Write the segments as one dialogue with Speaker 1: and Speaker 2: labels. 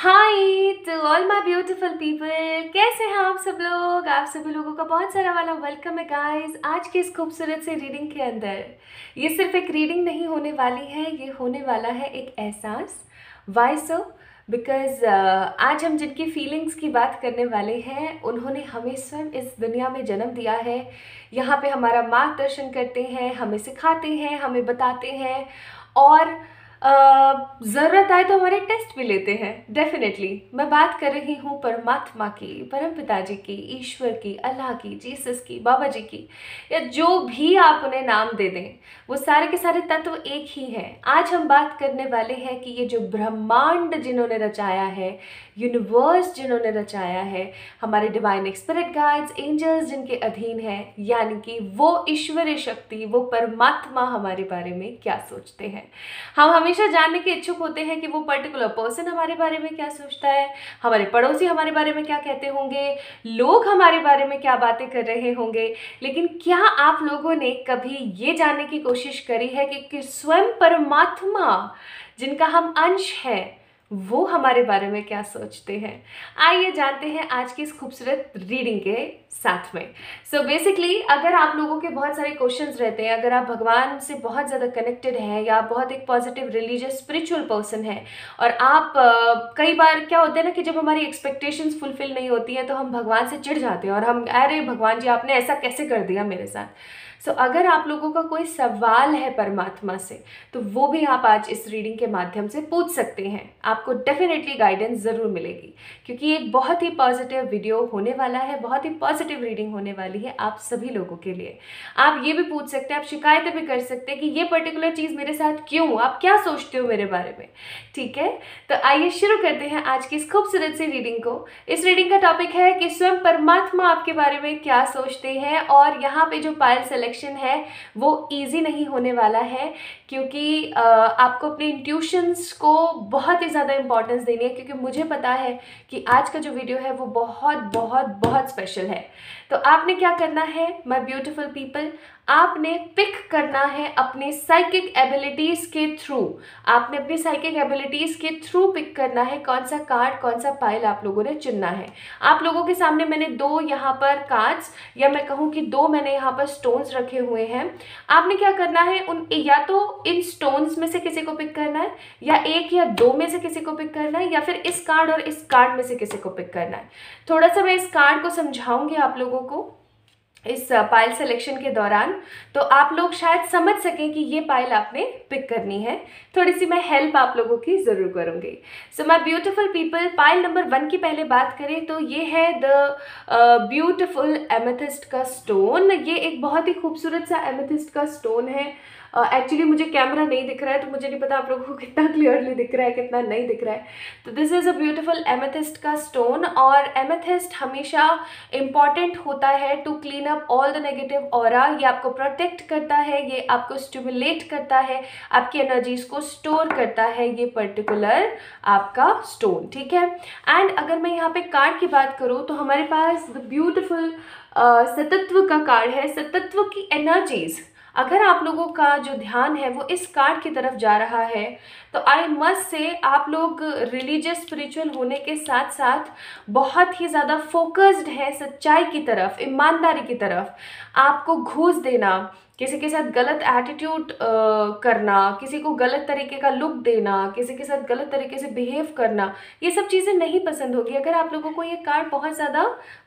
Speaker 1: High to all my beautiful people कैसे हैं आप सब लोग आप सभी लोगों का बहुत सारा वाला वेलकम है गाइज आज के इस खूबसूरत से रीडिंग के अंदर ये सिर्फ एक रीडिंग नहीं होने वाली है ये होने वाला है एक एहसास वाई सो बिकॉज आज हम जिनकी फीलिंग्स की बात करने वाले हैं उन्होंने हमें स्वयं इस दुनिया में जन्म दिया है यहाँ पे हमारा मार्गदर्शन करते हैं हमें सिखाते हैं हमें बताते हैं और ज़रूरत आए तो हमारे टेस्ट भी लेते हैं डेफिनेटली मैं बात कर रही हूँ परमात्मा की परम पिताजी की ईश्वर की अल्लाह की जीसस की बाबा जी की या जो भी आप उन्हें नाम दे दें वो सारे के सारे तत्व एक ही हैं आज हम बात करने वाले हैं कि ये जो ब्रह्मांड जिन्होंने रचाया है यूनिवर्स जिन्होंने रचाया है हमारे डिवाइन एक्सपरेट गाइड्स एंजल्स जिनके अधीन है यानी कि वो ईश्वरीय शक्ति वो परमात्मा हमारे बारे में क्या सोचते हैं हम हमें हमेशा जानने के इच्छुक होते हैं कि वो पर्टिकुलर पर्सन हमारे बारे में क्या सोचता है हमारे पड़ोसी हमारे बारे में क्या कहते होंगे लोग हमारे बारे में क्या बातें कर रहे होंगे लेकिन क्या आप लोगों ने कभी ये जानने की कोशिश करी है कि, कि स्वयं परमात्मा जिनका हम अंश हैं वो हमारे बारे में क्या सोचते हैं आइए जानते हैं आज की इस खूबसूरत रीडिंग के साथ में सो so बेसिकली अगर आप लोगों के बहुत सारे क्वेश्चंस रहते हैं अगर आप भगवान से बहुत ज़्यादा कनेक्टेड हैं या बहुत एक पॉजिटिव रिलीजियस स्पिरिचुअल पर्सन हैं और आप आ, कई बार क्या होता है ना कि जब हमारी एक्सपेक्टेशंस फुलफिल नहीं होती है तो हम भगवान से चिढ़ जाते हैं और हम अरे भगवान जी आपने ऐसा कैसे कर दिया मेरे साथ सो so, अगर आप लोगों का कोई सवाल है परमात्मा से तो वो भी आप आज इस रीडिंग के माध्यम से पूछ सकते हैं आपको डेफिनेटली गाइडेंस ज़रूर मिलेगी क्योंकि एक बहुत ही पॉजिटिव वीडियो होने वाला है बहुत ही पॉजिटिव रीडिंग होने वाली है आप सभी लोगों के लिए आप ये भी पूछ सकते हैं आप शिकायतें भी कर सकते हैं कि ये पर्टिकुलर चीज़ मेरे साथ क्यों आप क्या सोचते हो मेरे बारे में ठीक है तो आइए शुरू करते हैं आज की इस खूबसूरत सी रीडिंग को इस रीडिंग का टॉपिक है कि स्वयं परमात्मा आपके बारे में क्या सोचते हैं और यहाँ पे जो पायल सिलेक्शन है वो ईजी नहीं होने वाला है क्योंकि आपको अपने इंट्यूशंस को बहुत ही ज़्यादा इंपॉर्टेंस देनी है क्योंकि मुझे पता है कि आज का जो वीडियो है वो बहुत बहुत बहुत स्पेशल है तो आपने क्या करना है माई ब्यूटिफुल पीपल आपने पिक करना है अपने साइकिक एबिलिटीज़ के थ्रू आपने अपनी साइकिक एबिलिटीज़ के थ्रू पिक करना है कौन सा कार्ड कौन सा पाइल आप लोगों ने चुनना है आप लोगों के सामने मैंने दो यहाँ पर कार्ड्स या मैं कहूँ कि दो मैंने यहाँ पर स्टोन्स रखे हुए हैं आपने क्या करना है उन या तो इन स्टोन्स में से किसी को पिक करना है या एक या दो में से किसी को पिक करना है या फिर इस कार्ड और इस कार्ड में से किसी को पिक करना है थोड़ा सा मैं इस कार्ड को समझाऊंगी आप लोगों को इस पायल सिलेक्शन के दौरान तो आप लोग शायद समझ सकें कि ये पाइल आपने पिक करनी है थोड़ी सी मैं हेल्प आप लोगों की ज़रूर करूँगी so my beautiful people pile number one की पहले बात करें तो ये है द ब्यूटिफुल एमेथिस्ट का स्टोन ये एक बहुत ही खूबसूरत सा एमेथिस्ट का स्टोन है एक्चुअली मुझे कैमरा नहीं दिख रहा है तो मुझे नहीं पता आप लोगों को कितना क्लियरली दिख रहा है कितना नहीं दिख रहा है तो this is a beautiful amethyst का स्टोन और एमेथिस्ट हमेशा इंपॉर्टेंट होता है to clean up all the negative और ये आपको प्रोटेक्ट करता है ये आपको स्टिमुलेट करता है आपकी एनर्जीज को स्टोर करता है ये पर्टिकुलर आपका स्टोन ठीक है एंड अगर मैं यहाँ पे कार्ड की बात करूँ तो हमारे पास ब्यूटिफुल सतत्व का कार्ड है सतत्व की एनर्जीज़ अगर आप लोगों का जो ध्यान है वो इस कार्ड की तरफ जा रहा है तो आई मस्ट से आप लोग रिलीजियस स्पिरिचुअल होने के साथ साथ बहुत ही ज़्यादा फोकस्ड है सच्चाई की तरफ ईमानदारी की तरफ आपको घूस देना किसी के साथ गलत एटीट्यूड करना किसी को गलत तरीके का लुक देना किसी के साथ गलत तरीके से बिहेव करना ये सब चीज़ें नहीं पसंद होगी अगर आप लोगों को ये कार्ड बहुत ज़्यादा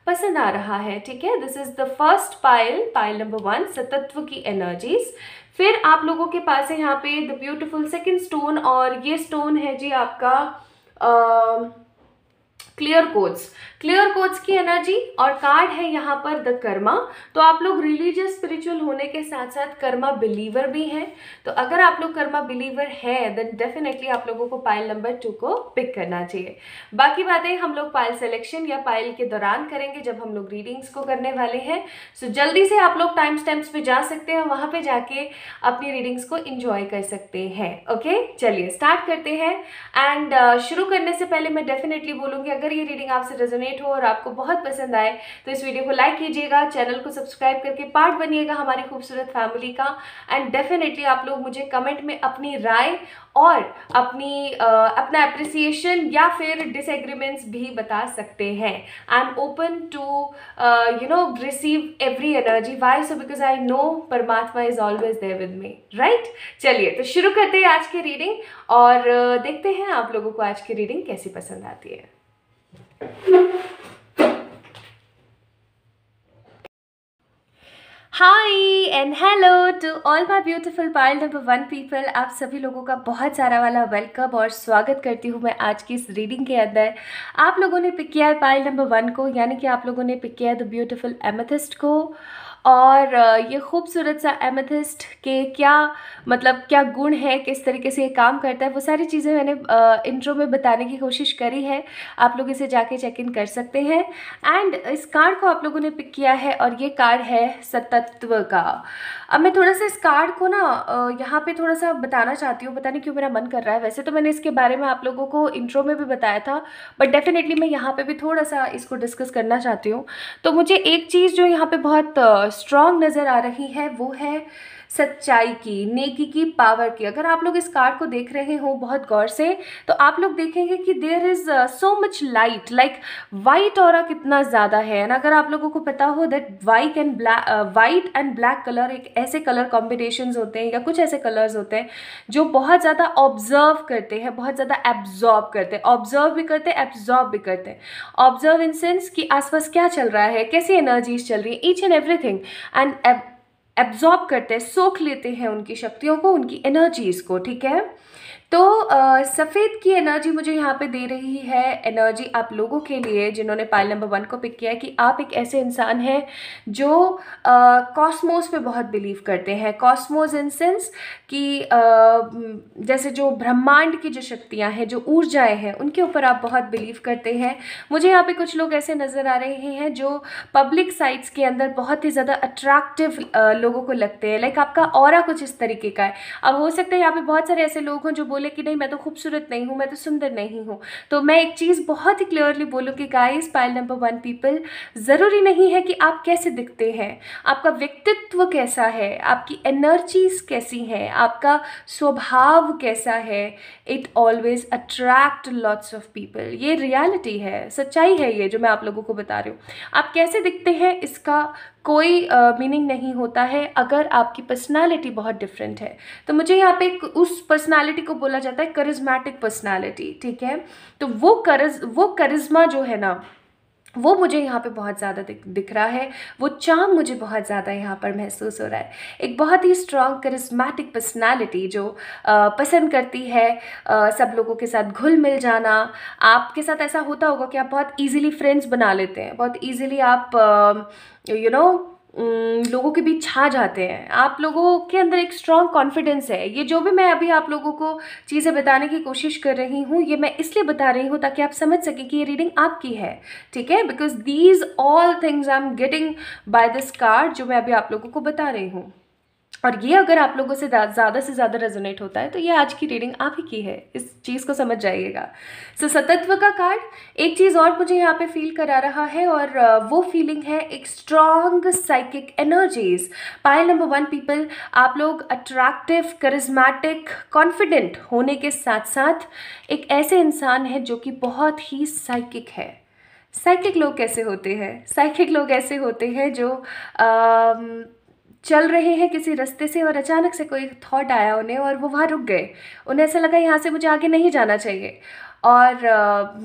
Speaker 1: पसंद आ रहा है ठीक है this is the first pile pile number one सतत्व की एनर्जीज फिर आप लोगों के पास है यहाँ पे द ब्यूटिफुल सेकेंड स्टोन और ये स्टोन है जी आपका क्लियर कोट्स क्लियर कोच की एनर्जी और कार्ड है यहाँ पर द कर्मा तो आप लोग रिलीजियस स्पिरिचुअल होने के साथ साथ कर्मा बिलीवर भी हैं तो अगर आप लोग कर्मा बिलीवर है देन डेफिनेटली आप लोगों को पाइल नंबर टू को पिक करना चाहिए बाकी बातें हम लोग पाइल सेलेक्शन या पाइल के दौरान करेंगे जब हम लोग रीडिंग्स को करने वाले हैं सो जल्दी से आप लोग टाइम स्टैम्प्स पे जा सकते हैं वहाँ पर जाके अपनी रीडिंग्स को इंजॉय कर सकते हैं ओके चलिए स्टार्ट करते हैं एंड uh, शुरू करने से पहले मैं डेफिनेटली बोलूँगी अगर ये रीडिंग आपसे रेजोनेट रेजोनेट हो और आपको बहुत पसंद आए तो इस वीडियो को लाइक कीजिएगा चैनल को सब्सक्राइब करके पार्ट बनिएगा हमारी खूबसूरत फैमिली का एंड डेफिनेटली आप लोग मुझे कमेंट में अपनी राय और अपनी आ, अपना अप्रिसिएशन या फिर डिसएग्रीमेंट्स भी बता सकते हैं I am open to you know receive every energy why so because I know परमात्मा is always there with me right चलिए तो शुरू करते हैं आज की रीडिंग और देखते हैं आप लोगों को आज की रीडिंग कैसी पसंद आती है hi and hello to all my beautiful pile number one people आप सभी लोगों का बहुत सारा वाला वेलकम और स्वागत करती हूँ मैं आज की इस रीडिंग के अंदर आप लोगों ने पिक किया है पायल नंबर वन को यानी कि आप लोगों ने पिक किया है द ब्यूटिफुल एमथिस्ट को और ये खूबसूरत सा एमेथिस्ट के क्या मतलब क्या गुण है किस तरीके से ये काम करता है वो सारी चीज़ें मैंने इंट्रो में बताने की कोशिश करी है आप लोग इसे जाके चेक इन कर सकते हैं एंड इस कार्ड को आप लोगों ने पिक किया है और ये कार्ड है सतत्व का अब मैं थोड़ा सा इस कार्ड को ना यहाँ पे थोड़ा सा बताना चाहती हूँ पता नहीं क्यों मेरा मन कर रहा है वैसे तो मैंने इसके बारे में आप लोगों को इंट्रो में भी बताया था बट डेफिनेटली मैं यहाँ पे भी थोड़ा सा इसको डिस्कस करना चाहती हूँ तो मुझे एक चीज़ जो यहाँ पर बहुत स्ट्रॉन्ग नज़र आ रही है वो है सच्चाई की नेकी की पावर की अगर आप लोग इस कार्ड को देख रहे हो बहुत गौर से तो आप लोग देखेंगे कि there is so much light like white और कितना ज़्यादा है एंड अगर आप लोगों को पता हो that white and black white and black colour एक ऐसे कलर कॉम्बिनेशन होते हैं या कुछ ऐसे कलर्स होते हैं जो बहुत ज़्यादा ऑब्जर्व करते हैं बहुत ज़्यादा एब्जॉर्ब करते हैं ऑब्जर्व भी करते हैं एब्जॉर्ब भी करते हैं ऑब्जर्व इन सेंस कि आसपास क्या चल रहा है कैसी एनर्जीज चल रही है each and everything and absorb करते हैं सोख लेते हैं उनकी शक्तियों को उनकी एनर्जीज़ को ठीक है तो सफ़ेद की एनर्जी मुझे यहाँ पे दे रही है एनर्जी आप लोगों के लिए जिन्होंने पाइल नंबर वन को पिक किया है कि आप एक ऐसे इंसान हैं जो कॉस्मोस पे बहुत बिलीव करते हैं कॉस्मोस इन सेंस कि जैसे जो ब्रह्मांड की जो शक्तियाँ हैं जो ऊर्जाएँ हैं उनके ऊपर आप बहुत बिलीव करते हैं मुझे यहाँ पर कुछ लोग ऐसे नज़र आ रहे हैं जो पब्लिक साइट्स के अंदर बहुत ही ज़्यादा अट्रैक्टिव लोगों को लगते हैं लाइक आपका और कुछ इस तरीके का है अब हो सकता है यहाँ पर बहुत सारे ऐसे लोग हों जो बोले कि नहीं मैं तो खूबसूरत नहीं हूँ मैं तो सुंदर नहीं हूँ तो मैं एक चीज़ बहुत ही क्लियरली बोलूँ कि guys pile number one people ज़रूरी नहीं है कि आप कैसे दिखते हैं आपका व्यक्तित्व कैसा है आपकी एनर्जीज कैसी हैं आपका स्वभाव कैसा है it always attract lots of people ये रियालिटी है सच्चाई है ये जो मैं आप लोगों को बता रही हूँ आप कैसे दिखते हैं इसका कोई मीनिंग uh, नहीं होता है अगर आपकी पर्सनालिटी बहुत डिफरेंट है तो मुझे यहाँ पे उस पर्सनालिटी को बोला जाता है करिज्मेटिक पर्सनालिटी ठीक है तो वो करज वो करिज्मा जो है ना वो मुझे यहाँ पे बहुत ज़्यादा दिख, दिख रहा है वो चाम मुझे बहुत ज़्यादा यहाँ पर महसूस हो रहा है एक बहुत ही स्ट्रॉन्ग करिस्मैटिक पर्सनालिटी जो पसंद करती है सब लोगों के साथ घुल मिल जाना आपके साथ ऐसा होता होगा कि आप बहुत इजीली फ्रेंड्स बना लेते हैं बहुत इजीली आप यू नो mm, लोगों के बीच छा जाते हैं आप लोगों के अंदर एक स्ट्रॉन्ग कॉन्फिडेंस है ये जो भी मैं अभी आप लोगों को चीज़ें बताने की कोशिश कर रही हूँ ये मैं इसलिए बता रही हूँ ताकि आप समझ सकें कि ये रीडिंग आपकी है ठीक है because these all things I am getting by this card जो मैं अभी आप लोगों को बता रही हूँ और ये अगर आप लोगों से ज़्यादा से ज़्यादा रेजोनेट होता है तो ये आज की रीडिंग आप ही की है इस चीज़ को समझ जाइएगा सो so, सतत्व का कार्ड एक चीज़ और मुझे यहाँ पे फील करा रहा है और वो फीलिंग है एक strong psychic energies pile number one people आप लोग अट्रैक्टिव करिज्मेटिक कॉन्फिडेंट होने के साथ साथ एक ऐसे इंसान है जो कि बहुत ही साइकिक है साइकिक लोग कैसे होते हैं साइकिक लोग ऐसे होते हैं जो आ, चल रहे हैं किसी रास्ते से और अचानक से कोई थॉट आया उन्हें और वो वहाँ रुक गए उन्हें ऐसा लगा यहाँ से मुझे आगे नहीं जाना चाहिए और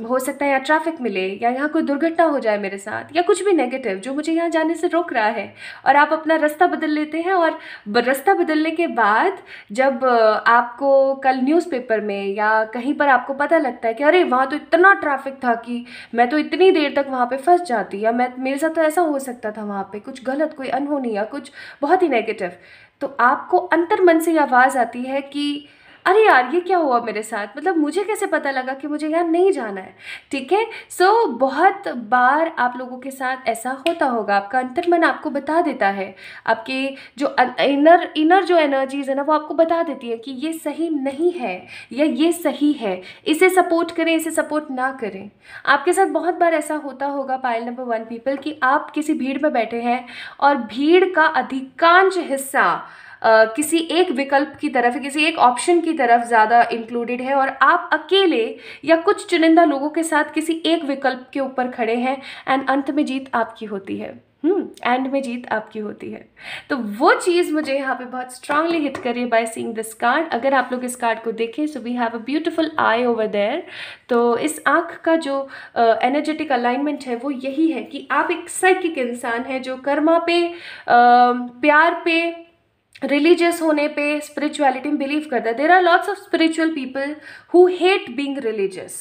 Speaker 1: हो सकता है यहाँ ट्रैफिक मिले या यहाँ कोई दुर्घटना हो जाए मेरे साथ या कुछ भी नेगेटिव जो मुझे यहाँ जाने से रोक रहा है और आप अपना रास्ता बदल लेते हैं और रास्ता बदलने के बाद जब आपको कल न्यूज़पेपर में या कहीं पर आपको पता लगता है कि अरे वहाँ तो इतना ट्रैफिक था कि मैं तो इतनी देर तक वहाँ पर फंस जाती या मैं मेरे साथ तो ऐसा हो सकता था वहाँ पर कुछ गलत कोई अनहोनी या कुछ बहुत ही नेगेटिव तो आपको अंतर मन से आवाज़ आती है कि अरे यार ये क्या हुआ मेरे साथ मतलब मुझे कैसे पता लगा कि मुझे यहाँ नहीं जाना है ठीक है सो so, बहुत बार आप लोगों के साथ ऐसा होता होगा आपका अंतर्मन आपको बता देता है आपके जो इनर इनर जो एनर्जीज है ना वो आपको बता देती है कि ये सही नहीं है या ये सही है इसे सपोर्ट करें इसे सपोर्ट ना करें आपके साथ बहुत बार ऐसा होता होगा पायल नंबर वन पीपल कि आप किसी भीड़ में बैठे हैं और भीड़ का अधिकांश हिस्सा किसी एक विकल्प की तरफ किसी एक ऑप्शन की तरफ ज़्यादा इंक्लूडेड है और आप अकेले या कुछ चुनिंदा लोगों के साथ किसी एक विकल्प के ऊपर खड़े हैं एंड अंत में जीत आपकी होती है एंड हम्म, में जीत आपकी होती है तो वो चीज़ मुझे यहाँ पे बहुत स्ट्रांगली हिट करी बाय सीइंग दिस कार्ड अगर आप लोग इस कार्ड को देखें so we have a beautiful eye over there तो इस आँख का जो एनर्जेटिक uh, अलाइनमेंट है वो यही है कि आप एक साइकिक इंसान है जो कर्मा पे uh, प्यार पे रिलीजियस होने पे स्पिरिचुअलिटी में बिलीव करता है there are lots of spiritual people who hate being religious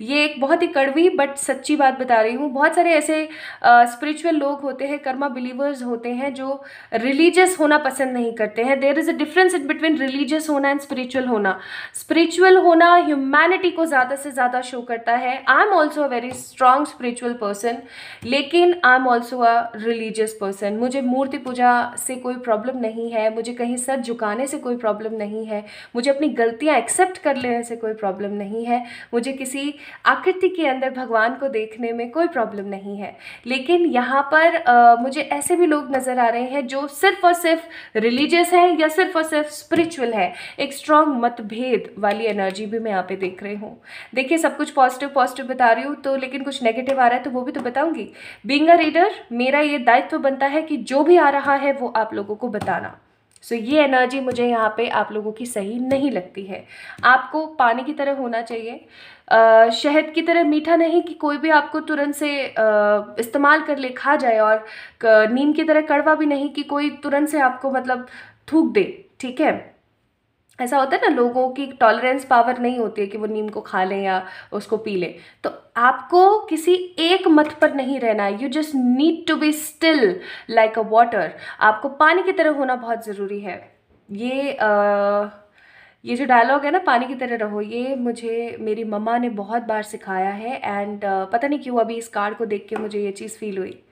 Speaker 1: ये एक बहुत ही कड़वी बट सच्ची बात बता रही हूँ बहुत सारे ऐसे स्पिरिचुअल uh, लोग होते हैं कर्मा बिलीवर्स होते हैं जो रिलीजियस होना पसंद नहीं करते हैं there is a difference in between religious होना एंड स्पिरिचुअल होना स्पिरिचुअल होना ह्यूमैनिटी को ज़्यादा से ज़्यादा शो करता है I am also a very strong spiritual person लेकिन I am also a religious person मुझे मूर्ति पूजा से कोई प्रॉब्लम नहीं है मुझे मुझे कहीं सर झुकाने से कोई प्रॉब्लम नहीं है मुझे अपनी गलतियाँ एक्सेप्ट कर लेने से कोई प्रॉब्लम नहीं है मुझे किसी आकृति के अंदर भगवान को देखने में कोई प्रॉब्लम नहीं है लेकिन यहाँ पर आ, मुझे ऐसे भी लोग नज़र आ रहे हैं जो सिर्फ और सिर्फ रिलीजियस हैं या सिर्फ और सिर्फ स्पिरिचुअल हैं एक स्ट्रॉन्ग मतभेद वाली एनर्जी भी मैं यहाँ पे देख रही हूँ देखिए सब कुछ पॉजिटिव पॉजिटिव बता रही हूँ तो लेकिन कुछ नेगेटिव आ रहा है तो वो भी तो बताऊँगी बींग अ रीडर मेरा ये दायित्व बनता है कि जो भी आ रहा है वो आप लोगों को बताना सो so, ये एनर्जी मुझे यहाँ पे आप लोगों की सही नहीं लगती है आपको पानी की तरह होना चाहिए शहद की तरह मीठा नहीं कि कोई भी आपको तुरंत से इस्तेमाल कर ले खा जाए और नीम की तरह कड़वा भी नहीं कि कोई तुरंत से आपको मतलब थूक दे ठीक है ऐसा होता है ना लोगों की टॉलरेंस पावर नहीं होती है कि वो नीम को खा लें या उसको पी लें तो आपको किसी एक मत पर नहीं रहना है you just need to be still like a water आपको पानी की तरह होना बहुत ज़रूरी है ये आ, ये जो डायलॉग है ना पानी की तरह रहो ये मुझे मेरी मम्मा ने बहुत बार सिखाया है एंड पता नहीं क्यों अभी इस कार्ड को देख के मुझे ये चीज़ फील हुई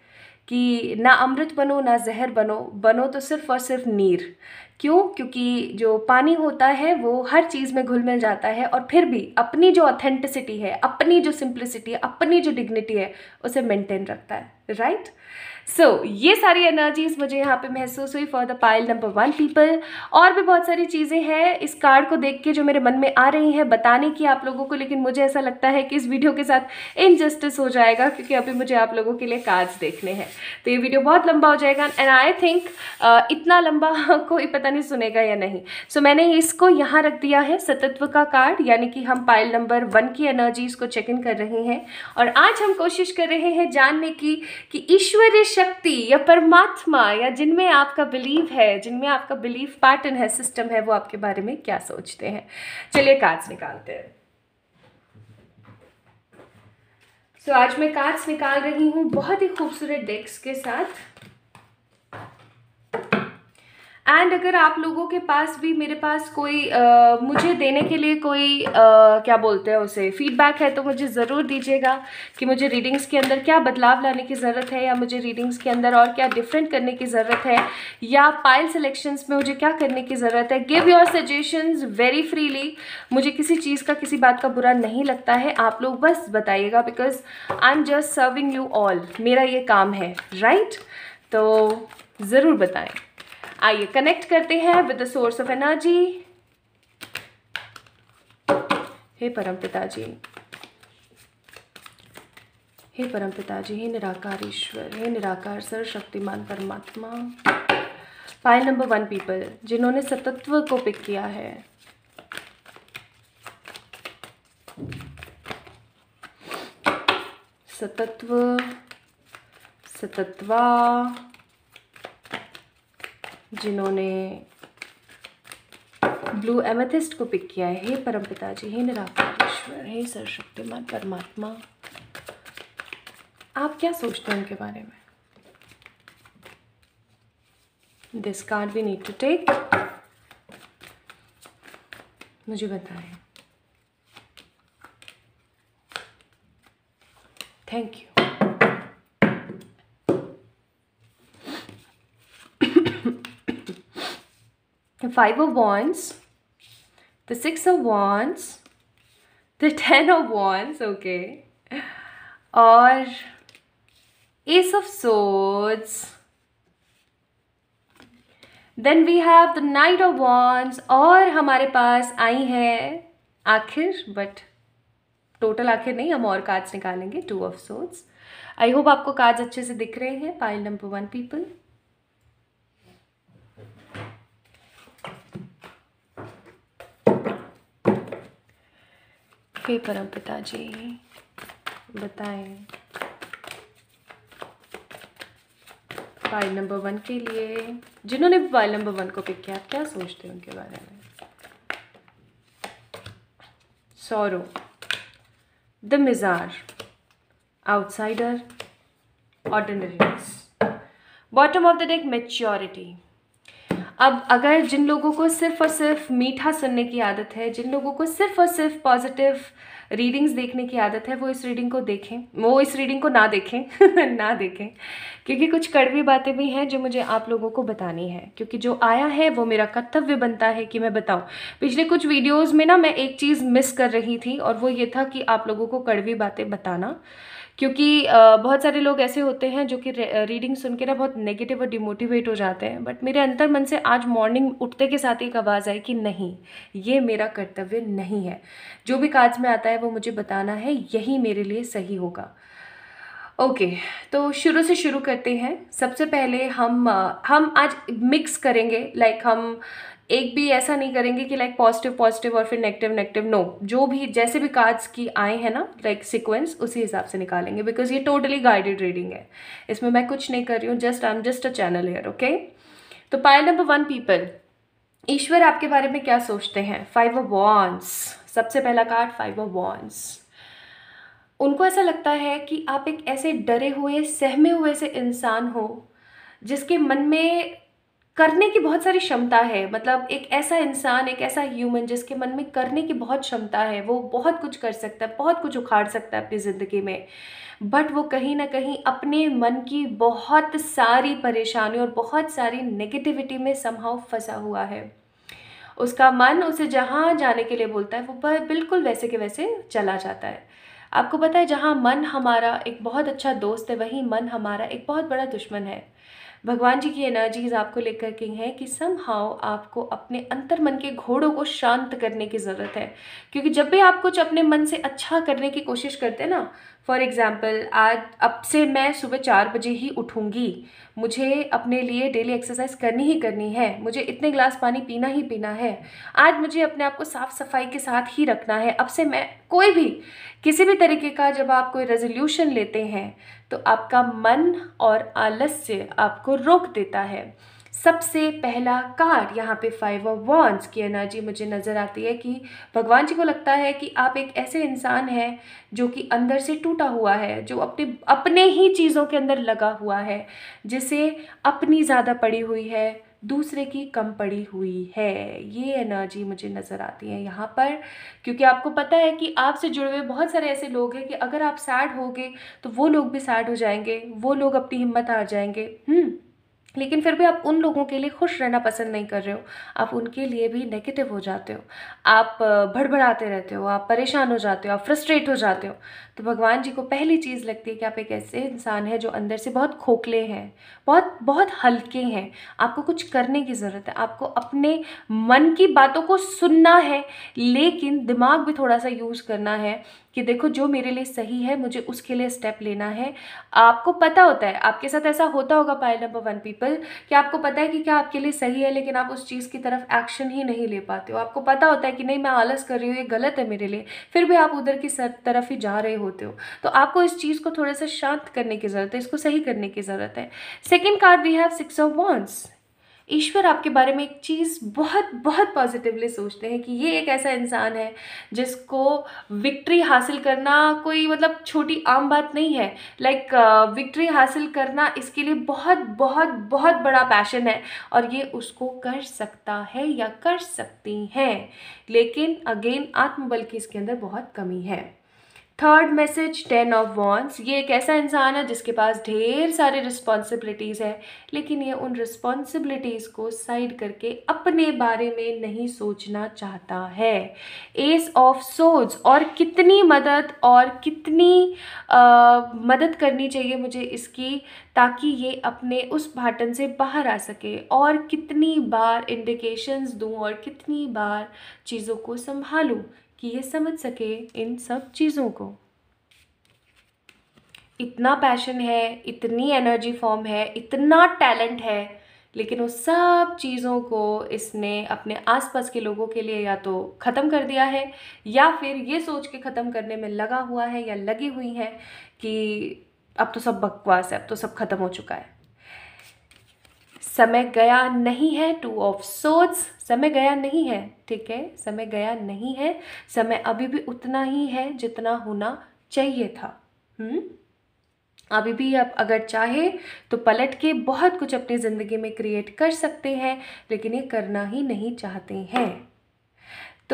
Speaker 1: कि ना अमृत बनो ना जहर बनो बनो तो सिर्फ़ और सिर्फ नीर क्यों क्योंकि जो पानी होता है वो हर चीज़ में घुल मिल जाता है और फिर भी अपनी जो ऑथेंटिसिटी है अपनी जो सिंप्लिसिटी है अपनी जो डिग्निटी है उसे मेंटेन रखता है राइट right? सो so, ये सारी एनर्जीज मुझे यहाँ पे महसूस हुई for the pile number one people और भी बहुत सारी चीज़ें हैं इस कार्ड को देख के जो मेरे मन में आ रही हैं बताने की आप लोगों को लेकिन मुझे ऐसा लगता है कि इस वीडियो के साथ इनजस्टिस हो जाएगा क्योंकि अभी मुझे आप लोगों के लिए कार्ड्स देखने हैं तो ये वीडियो बहुत लंबा हो जाएगा एंड आई थिंक इतना लंबा कोई पता नहीं सुनेगा या नहीं सो so, मैंने इसको यहाँ रख दिया है सतत्व का कार्ड यानी कि हम पायल नंबर वन की एनर्जीज को चेक इन कर रहे हैं और आज हम कोशिश कर रहे हैं जानने की कि ईश्वरीय शक्ति या परमात्मा या जिनमें आपका बिलीव है जिनमें आपका बिलीव पैटर्न है सिस्टम है वो आपके बारे में क्या सोचते हैं चलिए कार्ड्स निकालते हैं सो so, आज मैं कार्ड्स निकाल रही हूं बहुत ही खूबसूरत डेक्स के साथ एंड अगर आप लोगों के पास भी मेरे पास कोई आ, मुझे देने के लिए कोई आ, क्या बोलते हैं उसे फीडबैक है तो मुझे ज़रूर दीजिएगा कि मुझे रीडिंग्स के अंदर क्या बदलाव लाने की ज़रूरत है या मुझे रीडिंग्स के अंदर और क्या डिफरेंट करने की ज़रूरत है या पाइल सिलेक्शंस में मुझे क्या करने की ज़रूरत है give your suggestion very freely मुझे किसी चीज़ का किसी बात का बुरा नहीं लगता है आप लोग बस बताइएगा because I am just serving you all मेरा ये काम है राइट right? तो ज़रूर बताएँ आइए कनेक्ट करते हैं with the source of energy हे परम पिताजी हे परम पिताजी हे निराकार ईश्वर हे निराकार सर्वशक्तिमान परमात्मा फाइल नंबर वन पीपल जिन्होंने सतत्व को पिक किया है सतत्व सतत्वा जिन्होंने ब्लू एमेथिस्ट को पिक किया है हे परमपिता जी हे निराकारेश्वर हे सर्वशक्तिमान परमात्मा आप क्या सोचते हैं उनके बारे में this card we need to take मुझे बताएं thank you the five of wands the six of wands the ten of wands okay or ace of swords then we have the knight of wands or hamare paas aayi hai aakhir but total आखिर नहीं हम और cards निकालेंगे two of swords I hope आपको cards अच्छे से दिख रहे हैं पाइल नंबर वन पीपल फे परम जी बताएं फाइल नंबर वन के लिए जिन्होंने फाइल नंबर वन को पिक किया क्या सोचते हैं उनके बारे में sorrow the miser outsider ordinary bottom of the deck maturity अब अगर जिन लोगों को सिर्फ और सिर्फ मीठा सुनने की आदत है जिन लोगों को सिर्फ और सिर्फ पॉजिटिव रीडिंग्स देखने की आदत है वो इस रीडिंग को देखें वो इस रीडिंग को ना देखें ना देखें क्योंकि कुछ कड़वी बातें भी हैं जो मुझे आप लोगों को बतानी है क्योंकि जो आया है वो मेरा कर्तव्य बनता है कि मैं बताऊं पिछले कुछ वीडियोस में ना मैं एक चीज़ मिस कर रही थी और वो ये था कि आप लोगों को कड़वी बातें बताना क्योंकि बहुत सारे लोग ऐसे होते हैं जो कि रीडिंग सुन के ना बहुत नेगेटिव और डिमोटिवेट हो जाते हैं बट मेरे अंतर मन से आज मॉर्निंग उठते के साथ एक आवाज़ आई कि नहीं ये मेरा कर्तव्य नहीं है जो भी काज में आता है वो मुझे बताना है यही मेरे लिए सही होगा ओके okay, तो शुरू से शुरू करते हैं सबसे पहले हम हम आज मिक्स करेंगे लाइक like हम एक भी ऐसा नहीं करेंगे कि लाइक पॉजिटिव पॉजिटिव और फिर नेगेटिव नेगेटिव नो जो भी जैसे भी कार्ड्स की आए हैं ना लाइक सिक्वेंस सीक्वेंस उसी हिसाब से निकालेंगे बिकॉज ये टोटली गाइडेड रीडिंग है इसमें मैं कुछ नहीं कर रही हूँ just I am just a channel here okay तो पायल नंबर वन पीपल ईश्वर आपके बारे में क्या सोचते हैं फाइव ऑफ वॉन्स सबसे पहला कार्ड फाइव ऑफ वॉन्स उनको ऐसा लगता है कि आप एक ऐसे डरे हुए सहमे हुए से इंसान हो जिसके मन में करने की बहुत सारी क्षमता है मतलब एक ऐसा इंसान एक ऐसा ह्यूमन जिसके मन में करने की बहुत क्षमता है वो बहुत कुछ कर सकता है बहुत कुछ उखाड़ सकता है अपनी ज़िंदगी में बट वो कहीं ना कहीं अपने मन की बहुत सारी परेशानी और बहुत सारी नेगेटिविटी में संभाव फंसा हुआ है उसका मन उसे जहाँ जाने के लिए बोलता है वो बिल्कुल वैसे के वैसे चला जाता है आपको पता है जहाँ मन हमारा एक बहुत अच्छा दोस्त है वहीं मन हमारा एक बहुत बड़ा दुश्मन है भगवान जी की एनर्जीज़ आपको लेकर के हैं कि सम हाउ आपको अपने अंतर मन के घोड़ों को शांत करने की ज़रूरत है क्योंकि जब भी आप कुछ अपने मन से अच्छा करने की कोशिश करते हैं ना फॉर एग्ज़ाम्पल आज अब से मैं सुबह चार बजे ही उठूँगी मुझे अपने लिए डेली एक्सरसाइज करनी ही करनी है मुझे इतने गिलास पानी पीना ही पीना है आज मुझे अपने आप को साफ़ सफाई के साथ ही रखना है अब से मैं कोई भी किसी भी तरीके का जब आप कोई रेजोल्यूशन लेते हैं तो आपका मन और आलस्य आपको रोक देता है सबसे पहला कार्ड यहाँ पे फाइव ऑफ वॉन्स की एनर्जी मुझे नज़र आती है कि भगवान जी को लगता है कि आप एक ऐसे इंसान हैं जो कि अंदर से टूटा हुआ है जो अपने अपने ही चीज़ों के अंदर लगा हुआ है जिसे अपनी ज़्यादा पड़ी हुई है दूसरे की कम पड़ी हुई है ये एनर्जी मुझे नज़र आती है यहाँ पर क्योंकि आपको पता है कि आपसे जुड़े हुए बहुत सारे ऐसे लोग हैं कि अगर आप सैड होगे तो वो लोग भी सैड हो जाएंगे वो लोग अपनी हिम्मत हार जाएंगे हम्म, लेकिन फिर भी आप उन लोगों के लिए खुश रहना पसंद नहीं कर रहे हो आप उनके लिए भी नेगेटिव हो जाते हो आप भड़बड़ाते रहते हो आप परेशान हो जाते हो आप फ्रस्ट्रेट हो जाते हो तो भगवान जी को पहली चीज़ लगती है कि आप एक ऐसे इंसान हैं जो अंदर से बहुत खोखले हैं बहुत बहुत हल्के हैं आपको कुछ करने की ज़रूरत है आपको अपने मन की बातों को सुनना है लेकिन दिमाग भी थोड़ा सा यूज़ करना है कि देखो जो मेरे लिए सही है मुझे उसके लिए स्टेप लेना है आपको पता होता है आपके साथ ऐसा होता होगा पाइल नंबर वन पीपल कि आपको पता है कि क्या आपके लिए सही है लेकिन आप उस चीज़ की तरफ एक्शन ही नहीं ले पाते हो आपको पता होता है कि नहीं मैं आलस कर रही हूँ ये गलत है मेरे लिए फिर भी आप उधर की तरफ ही जा रहे होते हो तो आपको इस चीज़ को थोड़ा सा शांत करने की ज़रूरत है इसको सही करने की ज़रूरत है second card we have six of wands ईश्वर आपके बारे में एक चीज़ बहुत बहुत पॉजिटिवली सोचते हैं कि ये एक ऐसा इंसान है जिसको विक्ट्री हासिल करना कोई मतलब छोटी आम बात नहीं है लाइक like, विक्ट्री हासिल करना इसके लिए बहुत बहुत बहुत बड़ा पैशन है और ये उसको कर सकता है या कर सकती हैं लेकिन अगेन आत्मबल की इसके अंदर बहुत कमी है third message ten of wands ये एक ऐसा इंसान है जिसके पास ढेर सारे रिस्पॉन्सिबिलिटीज़ है लेकिन ये उन रिस्पॉन्सिबिलिटीज़ को साइड करके अपने बारे में नहीं सोचना चाहता है एस ऑफ सोज और कितनी मदद और कितनी आ, मदद करनी चाहिए मुझे इसकी ताकि ये अपने उस भाटन से बाहर आ सके और कितनी बार इंडिकेशंस दूँ और कितनी बार चीज़ों को संभालूँ कि ये समझ सके इन सब चीज़ों को इतना पैशन है इतनी एनर्जी फॉर्म है इतना टैलेंट है लेकिन उस सब चीज़ों को इसने अपने आसपास के लोगों के लिए या तो ख़त्म कर दिया है या फिर ये सोच के ख़त्म करने में लगा हुआ है या लगी हुई है कि अब तो सब बकवास है अब तो सब ख़त्म हो चुका है समय गया नहीं है टू ऑफ सोच्स समय गया नहीं है ठीक है समय गया नहीं है समय अभी भी उतना ही है जितना होना चाहिए था हम्म अभी भी आप अगर चाहे तो पलट के बहुत कुछ अपनी ज़िंदगी में क्रिएट कर सकते हैं लेकिन ये करना ही नहीं चाहते हैं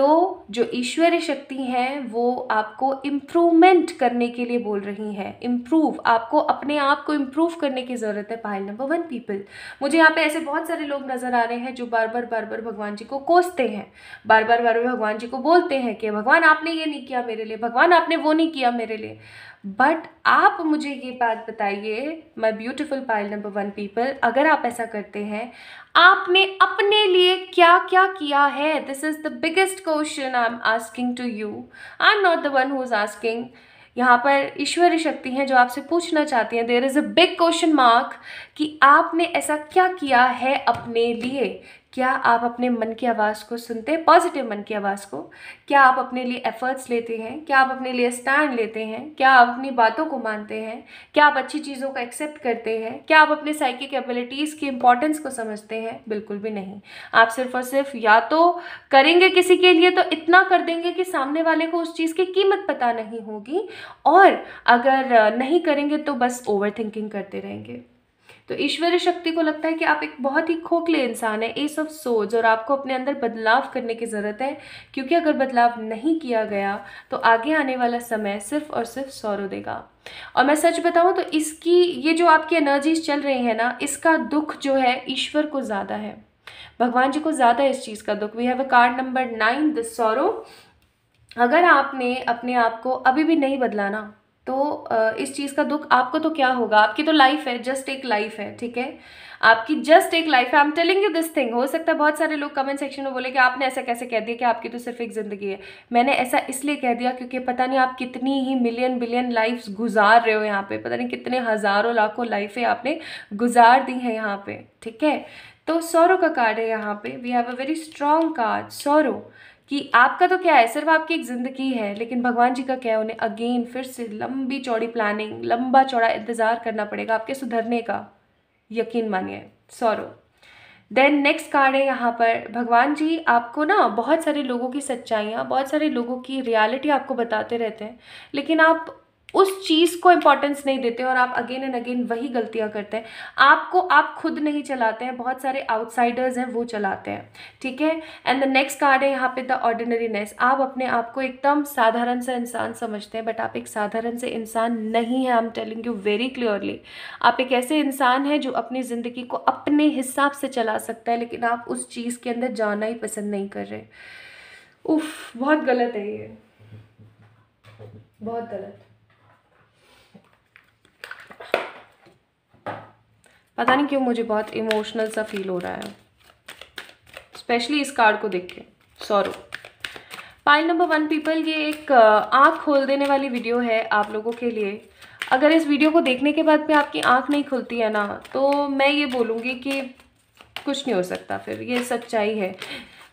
Speaker 1: तो जो ईश्वरीय शक्ति हैं वो आपको इम्प्रूवमेंट करने के लिए बोल रही हैं इम्प्रूव आपको अपने आप को इम्प्रूव करने की ज़रूरत है पाइल नंबर वन पीपल मुझे यहाँ पे ऐसे बहुत सारे लोग नज़र आ रहे हैं जो बार बार बार बार भगवान जी को कोसते हैं बार बार बार बार भगवान जी को बोलते हैं कि भगवान आपने ये नहीं किया मेरे लिए भगवान आपने वो नहीं किया मेरे लिए बट आप मुझे ये बात बताइए my beautiful pile number one people अगर आप ऐसा करते हैं आपने अपने लिए क्या क्या किया है this is the biggest question I am asking to you I am not the one who is asking यहाँ पर ईश्वरी शक्ति हैं जो आपसे पूछना चाहती हैं there is a big question mark कि आपने ऐसा क्या किया है अपने लिए क्या आप अपने मन की आवाज़ को सुनते हैं पॉजिटिव मन की आवाज़ को क्या आप अपने लिए एफ़र्ट्स लेते हैं क्या आप अपने लिए स्टैंड लेते हैं क्या आप अपनी बातों को मानते हैं क्या आप अच्छी चीज़ों को एक्सेप्ट करते हैं क्या आप अपने साइकिक एबिलिटीज़ की इंपॉर्टेंस को समझते हैं बिल्कुल भी नहीं आप सिर्फ और सिर्फ या तो करेंगे किसी के लिए तो इतना कर देंगे कि सामने वाले को उस चीज़ की कीमत पता नहीं होगी और अगर नहीं करेंगे तो बस ओवर करते रहेंगे तो ईश्वरीय शक्ति को लगता है कि आप एक बहुत ही खोखले इंसान है एस ऑफ सोच और आपको अपने अंदर बदलाव करने की ज़रूरत है क्योंकि अगर बदलाव नहीं किया गया तो आगे आने वाला समय सिर्फ और सिर्फ सौरव देगा और मैं सच बताऊं तो इसकी ये जो आपकी एनर्जीज चल रही है ना इसका दुख जो है ईश्वर को ज़्यादा है भगवान जी को ज़्यादा इस चीज़ का दुख we have a card number nine the sorrow अगर आपने अपने आप को अभी भी नहीं बदलाना तो इस चीज़ का दुख आपको तो क्या होगा आपकी तो लाइफ है जस्ट एक लाइफ है ठीक है आपकी जस्ट एक लाइफ है I am telling you this thing हो सकता है बहुत सारे लोग कमेंट सेक्शन में बोले कि आपने ऐसा कैसे कह दिया कि आपकी तो सिर्फ एक ज़िंदगी है मैंने ऐसा इसलिए कह दिया क्योंकि पता नहीं आप कितनी ही मिलियन बिलियन लाइफ्स गुजार रहे हो यहाँ पे पता नहीं कितने हज़ारों लाखों लाइफें आपने गुजार दी हैं यहाँ पे ठीक है तो सौरों का कार्ड है यहाँ पे we have a very strong card sorrows कि आपका तो क्या है सिर्फ आपकी एक ज़िंदगी है लेकिन भगवान जी का क्या है उन्हें अगेन फिर से लंबी चौड़ी प्लानिंग लंबा चौड़ा इंतज़ार करना पड़ेगा आपके सुधरने का यकीन मानिए सौरव देन नेक्स्ट कार्ड है यहाँ पर भगवान जी आपको ना बहुत सारे लोगों की सच्चाइयाँ बहुत सारे लोगों की रियलिटी आपको बताते रहते हैं लेकिन आप उस चीज़ को इंपॉर्टेंस नहीं देते और आप अगेन एंड अगेन वही गलतियाँ करते हैं आपको आप खुद नहीं चलाते हैं बहुत सारे आउटसाइडर्स हैं वो चलाते हैं ठीक है एंड द नेक्स्ट कार्ड है यहाँ पे द ऑर्डिनरीनेस आप अपने आप को एकदम साधारण सा इंसान समझते हैं बट आप एक साधारण से इंसान नहीं है I am telling you very clearly आप एक ऐसे इंसान हैं जो अपनी ज़िंदगी को अपने हिसाब से चला सकता है लेकिन आप उस चीज़ के अंदर जाना ही पसंद नहीं कर रहे उफ बहुत गलत है ये बहुत गलत पता नहीं क्यों मुझे बहुत इमोशनल सा फील हो रहा है स्पेशली इस कार्ड को देख के sorrow pile number one people ये एक आँख खोल देने वाली वीडियो है आप लोगों के लिए अगर इस वीडियो को देखने के बाद भी आपकी आँख नहीं खुलती है ना तो मैं ये बोलूँगी कि कुछ नहीं हो सकता फिर ये सच्चाई है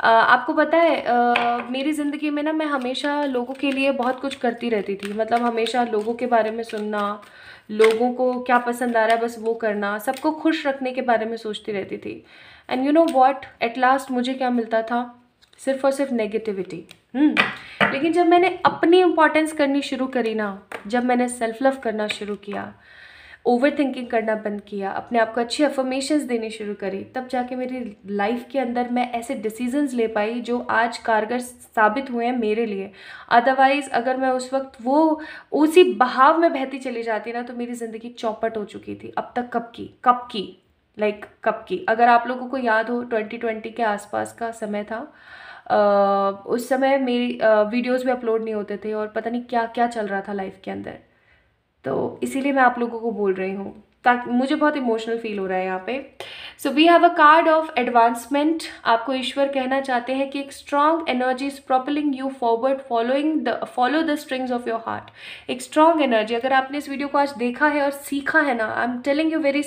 Speaker 1: आ, आपको पता है आ, मेरी ज़िंदगी में ना मैं हमेशा लोगों के लिए बहुत कुछ करती रहती थी मतलब हमेशा लोगों के बारे में सुनना लोगों को क्या पसंद आ रहा है बस वो करना सबको खुश रखने के बारे में सोचती रहती थी and you know what at last मुझे क्या मिलता था सिर्फ और सिर्फ नेगेटिविटी हम्म। लेकिन जब मैंने अपनी इम्पोर्टेंस करनी शुरू करी ना जब मैंने सेल्फ लव करना शुरू किया ओवर थिंकिंग करना बंद किया अपने आप को अच्छी अफर्मेशंस देने शुरू करी तब जाके मेरी लाइफ के अंदर मैं ऐसे डिसीजंस ले पाई जो आज कारगर साबित हुए हैं मेरे लिए अदरवाइज़ अगर मैं उस वक्त वो उसी बहाव में बहती चली जाती ना तो मेरी ज़िंदगी चौपट हो चुकी थी अब तक कब की कब की लाइक like, कब की अगर आप लोगों को याद हो 2020 के आसपास का समय था आ, उस समय मेरी वीडियोस भी अपलोड नहीं होते थे और पता नहीं क्या क्या चल रहा था लाइफ के अंदर तो इसीलिए मैं आप लोगों को बोल रही हूँ ताकि मुझे बहुत इमोशनल फील हो रहा है यहाँ पे so we have a card of advancement आपको ईश्वर कहना चाहते हैं कि एक strong energy is propelling you forward following the follow the strings of your heart एक स्ट्रॉन्ग एनर्जी अगर आपने इस वीडियो को आज देखा है और सीखा है ना I am telling you very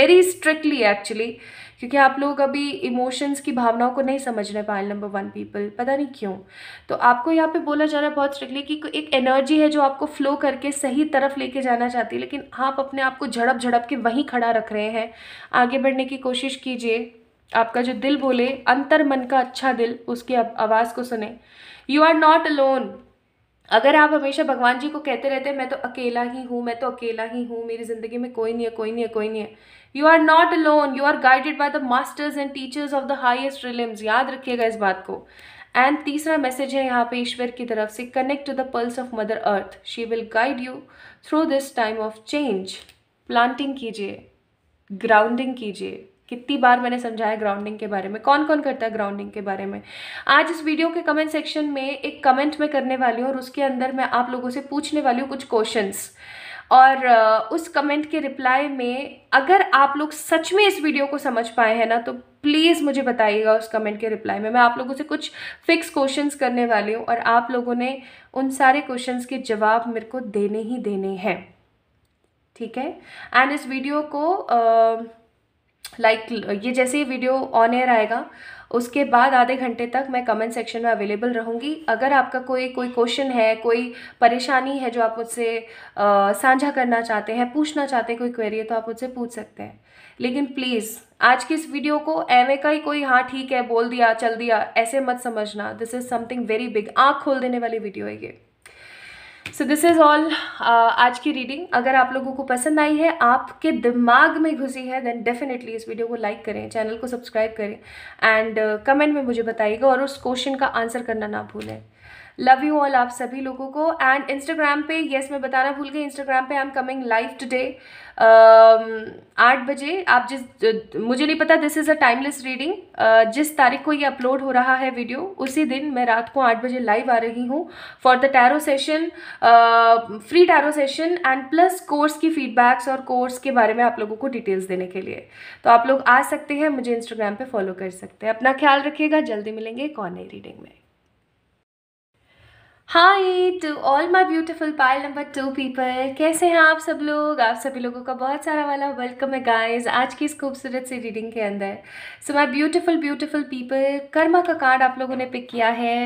Speaker 1: very strictly actually क्योंकि आप लोग अभी इमोशंस की भावनाओं को नहीं समझ रहे पाइल नंबर वन पीपल पता नहीं क्यों तो आपको यहाँ पे बोला जा रहा है बहुत स्ट्रिक्टली कि एक एनर्जी है जो आपको फ्लो करके सही तरफ लेके जाना चाहती है लेकिन आप अपने आप को झड़प झड़प के वहीं खड़ा रख रहे हैं आगे बढ़ने की कोशिश कीजिए आपका जो दिल बोले अंतर मन का अच्छा दिल उसकी आवाज़ को सुने यू आर नॉट अलोन अगर आप हमेशा भगवान जी को कहते रहते हैं मैं तो अकेला ही हूँ मैं तो अकेला ही हूँ मेरी ज़िंदगी में कोई नहीं है कोई नहीं है कोई नहीं है you are not alone you are guided by the masters and teachers of the highest realms याद रखिएगा इस बात को एंड तीसरा मैसेज है यहाँ पे ईश्वर की तरफ से connect to the pulse of mother earth she will guide you through this time of change planting कीजिए ग्राउंडिंग कीजिए कितनी बार मैंने समझाया ग्राउंडिंग के बारे में कौन कौन करता है ग्राउंडिंग के बारे में आज इस वीडियो के कमेंट सेक्शन में एक कमेंट मैं करने वाली हूँ और उसके अंदर मैं आप लोगों से पूछने वाली हूँ कुछ क्वेश्चंस और उस कमेंट के रिप्लाई में अगर आप लोग सच में इस वीडियो को समझ पाए हैं ना तो प्लीज़ मुझे बताइएगा उस कमेंट के रिप्लाई में मैं आप लोगों से कुछ फिक्स क्वेश्चंस करने वाली हूँ और आप लोगों ने उन सारे क्वेश्चंस के जवाब मेरे को देने ही देने हैं ठीक है एंड इस वीडियो को आ, लाइक like, ये जैसे ही वीडियो ऑन एयर आएगा उसके बाद आधे घंटे तक मैं कमेंट सेक्शन में अवेलेबल रहूँगी अगर आपका कोई कोई क्वेश्चन है कोई परेशानी है जो आप मुझसे साझा करना चाहते हैं पूछना चाहते हैं कोई क्वेरी है तो आप मुझसे पूछ सकते हैं लेकिन प्लीज़ आज की इस वीडियो को एवे का ही कोई हाँ ठीक है बोल दिया चल दिया ऐसे मत समझना this is something very big आँख खोल देने वाली वीडियो है ये सो दिस इज़ ऑल आज की रीडिंग अगर आप लोगों को पसंद आई है आपके दिमाग में घुसी है देन डेफिनेटली इस वीडियो को लाइक करें चैनल को सब्सक्राइब करें एंड कमेंट uh, में मुझे बताइएगा और उस क्वेश्चन का आंसर करना ना भूलें लव यू ऑल आप सभी लोगों को एंड इंस्टाग्राम पे येस yes, मैं बताना भूल गई इंस्टाग्राम पे I am coming live today आठ बजे आप जिस मुझे नहीं पता this is a timeless reading जिस तारीख को ये अपलोड हो रहा है वीडियो उसी दिन मैं रात को आठ बजे लाइव आ रही हूँ for the tarot session free tarot session and plus course की फीडबैक्स और कोर्स के बारे में आप लोगों को डिटेल्स देने के लिए तो आप लोग आ सकते हैं मुझे इंस्टाग्राम पे फॉलो कर सकते हैं अपना ख्याल रखिएगा जल्दी मिलेंगे कौन है रीडिंग में hi to all my beautiful pile number two people कैसे हैं आप सब लोग आप सभी लोगों का बहुत सारा वाला वेलकम है गाइस आज की इस खूबसूरत सी रीडिंग के अंदर so my beautiful beautiful people karma का कार्ड आप लोगों ने पिक किया है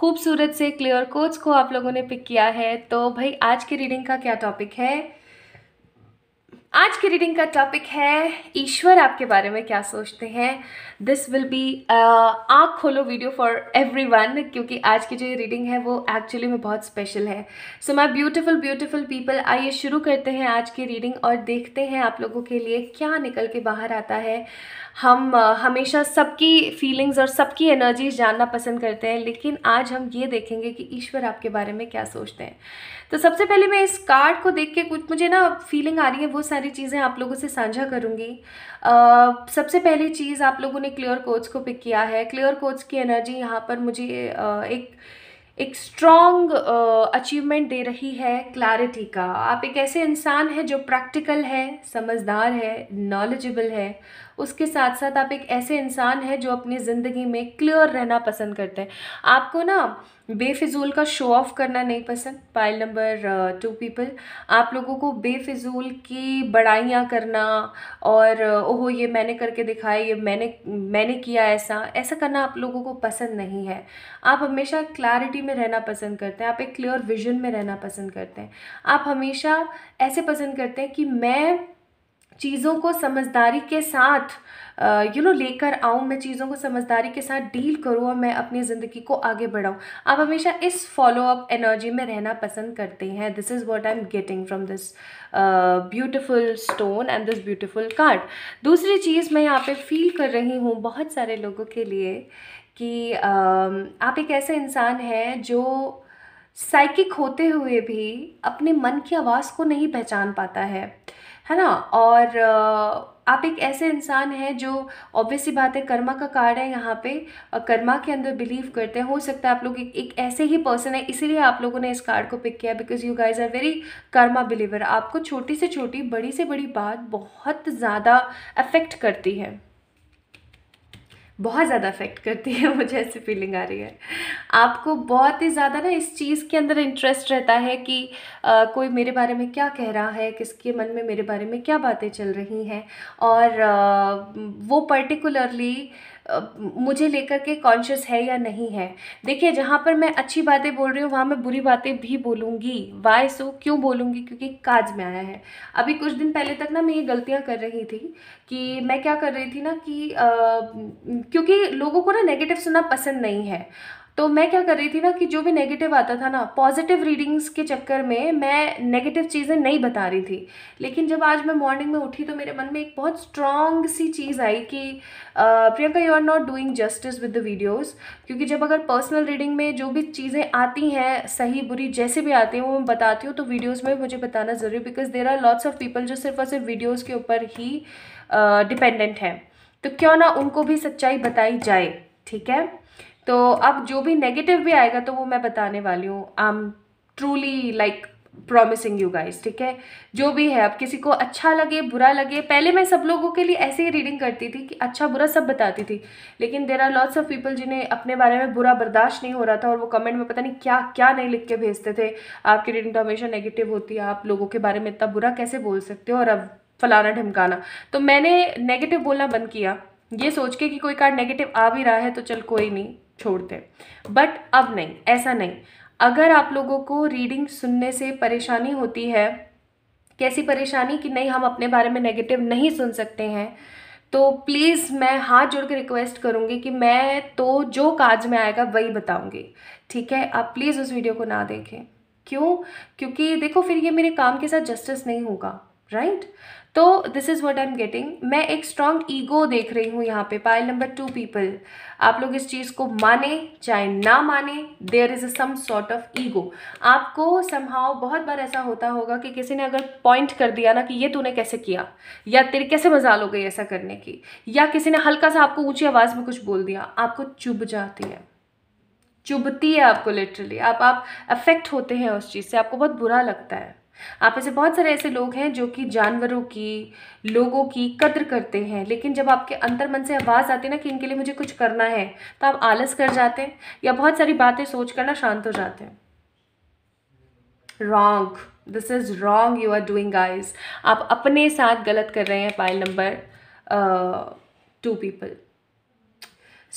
Speaker 1: खूबसूरत से क्लियर कोच को आप लोगों ने पिक किया है तो भाई आज की रीडिंग का क्या टॉपिक है आज की रीडिंग का टॉपिक है ईश्वर आपके बारे में क्या सोचते हैं दिस विल बी आँख खोलो वीडियो फॉर एवरी वन क्योंकि आज की जो ये रीडिंग है वो एक्चुअली में बहुत स्पेशल है so my beautiful beautiful people आइए शुरू करते हैं आज की रीडिंग और देखते हैं आप लोगों के लिए क्या निकल के बाहर आता है हम uh, हमेशा सबकी फीलिंग्स और सबकी एनर्जीज जानना पसंद करते हैं लेकिन आज हम ये देखेंगे कि ईश्वर आपके बारे में क्या सोचते हैं तो सबसे पहले मैं इस कार्ड को देख के कुछ मुझे ना फीलिंग आ रही है वो सारी चीज़ें आप लोगों से साझा uh, सबसे पहली चीज़ आप लोगों ने क्लियर कोच को पिक किया है क्लियर कोच की एनर्जी यहाँ पर मुझे uh, एक एक स्ट्रॉन्ग अचीवमेंट दे रही है क्लैरिटी का आप एक ऐसे इंसान हैं जो प्रैक्टिकल है समझदार है नॉलेजेबल है उसके साथ साथ आप एक ऐसे इंसान हैं जो अपनी ज़िंदगी में क्लियर रहना पसंद करते हैं आपको ना बेफिजूल का शो ऑफ करना नहीं पसंद पाइल नंबर टू पीपल आप लोगों को बेफिजूल की बड़ाइयाँ करना और uh, ओहो ये मैंने करके दिखाया ये मैंने मैंने किया ऐसा ऐसा करना आप लोगों को पसंद नहीं है आप हमेशा क्लैरिटी में रहना पसंद करते हैं आप एक क्लियर विजन में रहना पसंद करते हैं आप हमेशा ऐसे पसंद करते हैं कि मैं चीज़ों को समझदारी के साथ यू नो लेकर आऊँ मैं चीज़ों को समझदारी के साथ डील करूँ और मैं अपनी ज़िंदगी को आगे बढ़ाऊँ आप हमेशा इस फॉलोअप एनर्जी में रहना पसंद करते हैं this is what I am getting from this beautiful stone and this beautiful card दूसरी चीज़ मैं यहाँ पे फील कर रही हूँ बहुत सारे लोगों के लिए कि uh, आप एक ऐसे इंसान हैं जो साइकिक होते हुए भी अपने मन की आवाज़ को नहीं पहचान पाता है है ना और आप एक ऐसे इंसान हैं जो ऑब्वियसली बात है कर्मा का कार्ड है यहाँ पे कर्मा के अंदर बिलीव करते हैं हो सकता है आप लोग एक, एक ऐसे ही पर्सन है इसीलिए आप लोगों ने इस कार्ड को पिक किया because you guys are very karma believer आपको छोटी से छोटी बड़ी से बड़ी बात बहुत ज़्यादा अफेक्ट करती है बहुत ज़्यादा अफेक्ट करती है मुझे ऐसी फीलिंग आ रही है आपको बहुत ही ज़्यादा ना इस चीज़ के अंदर इंटरेस्ट रहता है कि आ, कोई मेरे बारे में क्या कह रहा है किसके मन में मेरे बारे में क्या बातें चल रही हैं और आ, वो पर्टिकुलरली मुझे लेकर के कॉन्शियस है या नहीं है देखिए जहाँ पर मैं अच्छी बातें बोल रही हूँ वहाँ मैं बुरी बातें भी बोलूँगी वाई सो क्यों बोलूँगी क्योंकि काज में आया है अभी कुछ दिन पहले तक ना मैं ये गलतियाँ कर रही थी कि मैं क्या कर रही थी ना कि आ, क्योंकि लोगों को ना नेगेटिव सुनना पसंद नहीं है तो मैं क्या कर रही थी ना कि जो भी नेगेटिव आता था ना पॉजिटिव रीडिंग्स के चक्कर में मैं नेगेटिव चीज़ें नहीं बता रही थी लेकिन जब आज मैं मॉर्निंग में उठी तो मेरे मन में एक बहुत स्ट्रॉन्ग सी चीज़ आई कि Priyanka you are not doing justice with the videos क्योंकि जब अगर पर्सनल रीडिंग में जो भी चीज़ें आती हैं सही बुरी जैसे भी आती हैं वो मैं बताती हूँ तो वीडियोज़ में मुझे बताना ज़रूरी because there are lots of people जो सिर्फ और सिर्फ वीडियोज़ के ऊपर ही डिपेंडेंट हैं तो क्यों ना उनको भी सच्चाई बताई जाए ठीक है तो अब जो भी नेगेटिव भी आएगा तो वो मैं बताने वाली हूँ I am truly like promising you guys ठीक है जो भी है अब किसी को अच्छा लगे बुरा लगे पहले मैं सब लोगों के लिए ऐसे ही रीडिंग करती थी कि अच्छा बुरा सब बताती थी लेकिन there are lots of people जिन्हें अपने बारे में बुरा बर्दाश्त नहीं हो रहा था और वो कमेंट में पता नहीं क्या क्या नहीं लिख के भेजते थे आपकी रीडिंग तो हमेशा नेगेटिव होती है आप लोगों के बारे में इतना बुरा कैसे बोल सकते हो और अब फलाना ढमकाना तो मैंने नेगेटिव बोलना बंद किया ये सोच के कि कोई कार्ड नेगेटिव आ भी रहा है तो चल कोई नहीं छोड़ते बट अब नहीं ऐसा नहीं अगर आप लोगों को रीडिंग सुनने से परेशानी होती है कैसी परेशानी कि नहीं हम अपने बारे में नेगेटिव नहीं सुन सकते हैं तो प्लीज़ मैं हाथ जोड़ के रिक्वेस्ट करूँगी कि मैं तो जो काज में आएगा वही बताऊँगी ठीक है आप प्लीज़ उस वीडियो को ना देखें क्यों क्योंकि देखो फिर ये मेरे काम के साथ जस्टिस नहीं होगा राइट right? तो this is what I am getting मैं एक स्ट्रॉन्ग ईगो देख रही हूँ यहाँ पे पाइल नंबर टू पीपल आप लोग इस चीज़ को माने चाहे ना माने there is a some sort of ego आपको समहाव बहुत बार ऐसा होता होगा कि किसी ने अगर पॉइंट कर दिया ना कि ये तूने कैसे किया या तेरे कैसे मजा लो गई ऐसा करने की या किसी ने हल्का सा आपको ऊँची आवाज़ में कुछ बोल दिया आपको चुभ जाती है चुभती है आपको लिटरली आप आप अफेक्ट होते हैं उस चीज़ से आपको बहुत बुरा लगता है आप ऐसे बहुत सारे ऐसे लोग हैं जो कि जानवरों की लोगों की कद्र करते हैं लेकिन जब आपके अंतर मन से आवाज़ आती है ना कि इनके लिए मुझे कुछ करना है तो आप आलस कर जाते हैं या बहुत सारी बातें सोच कर ना शांत हो जाते हैं wrong this is wrong you are doing guys आप अपने साथ गलत कर रहे हैं pile number two people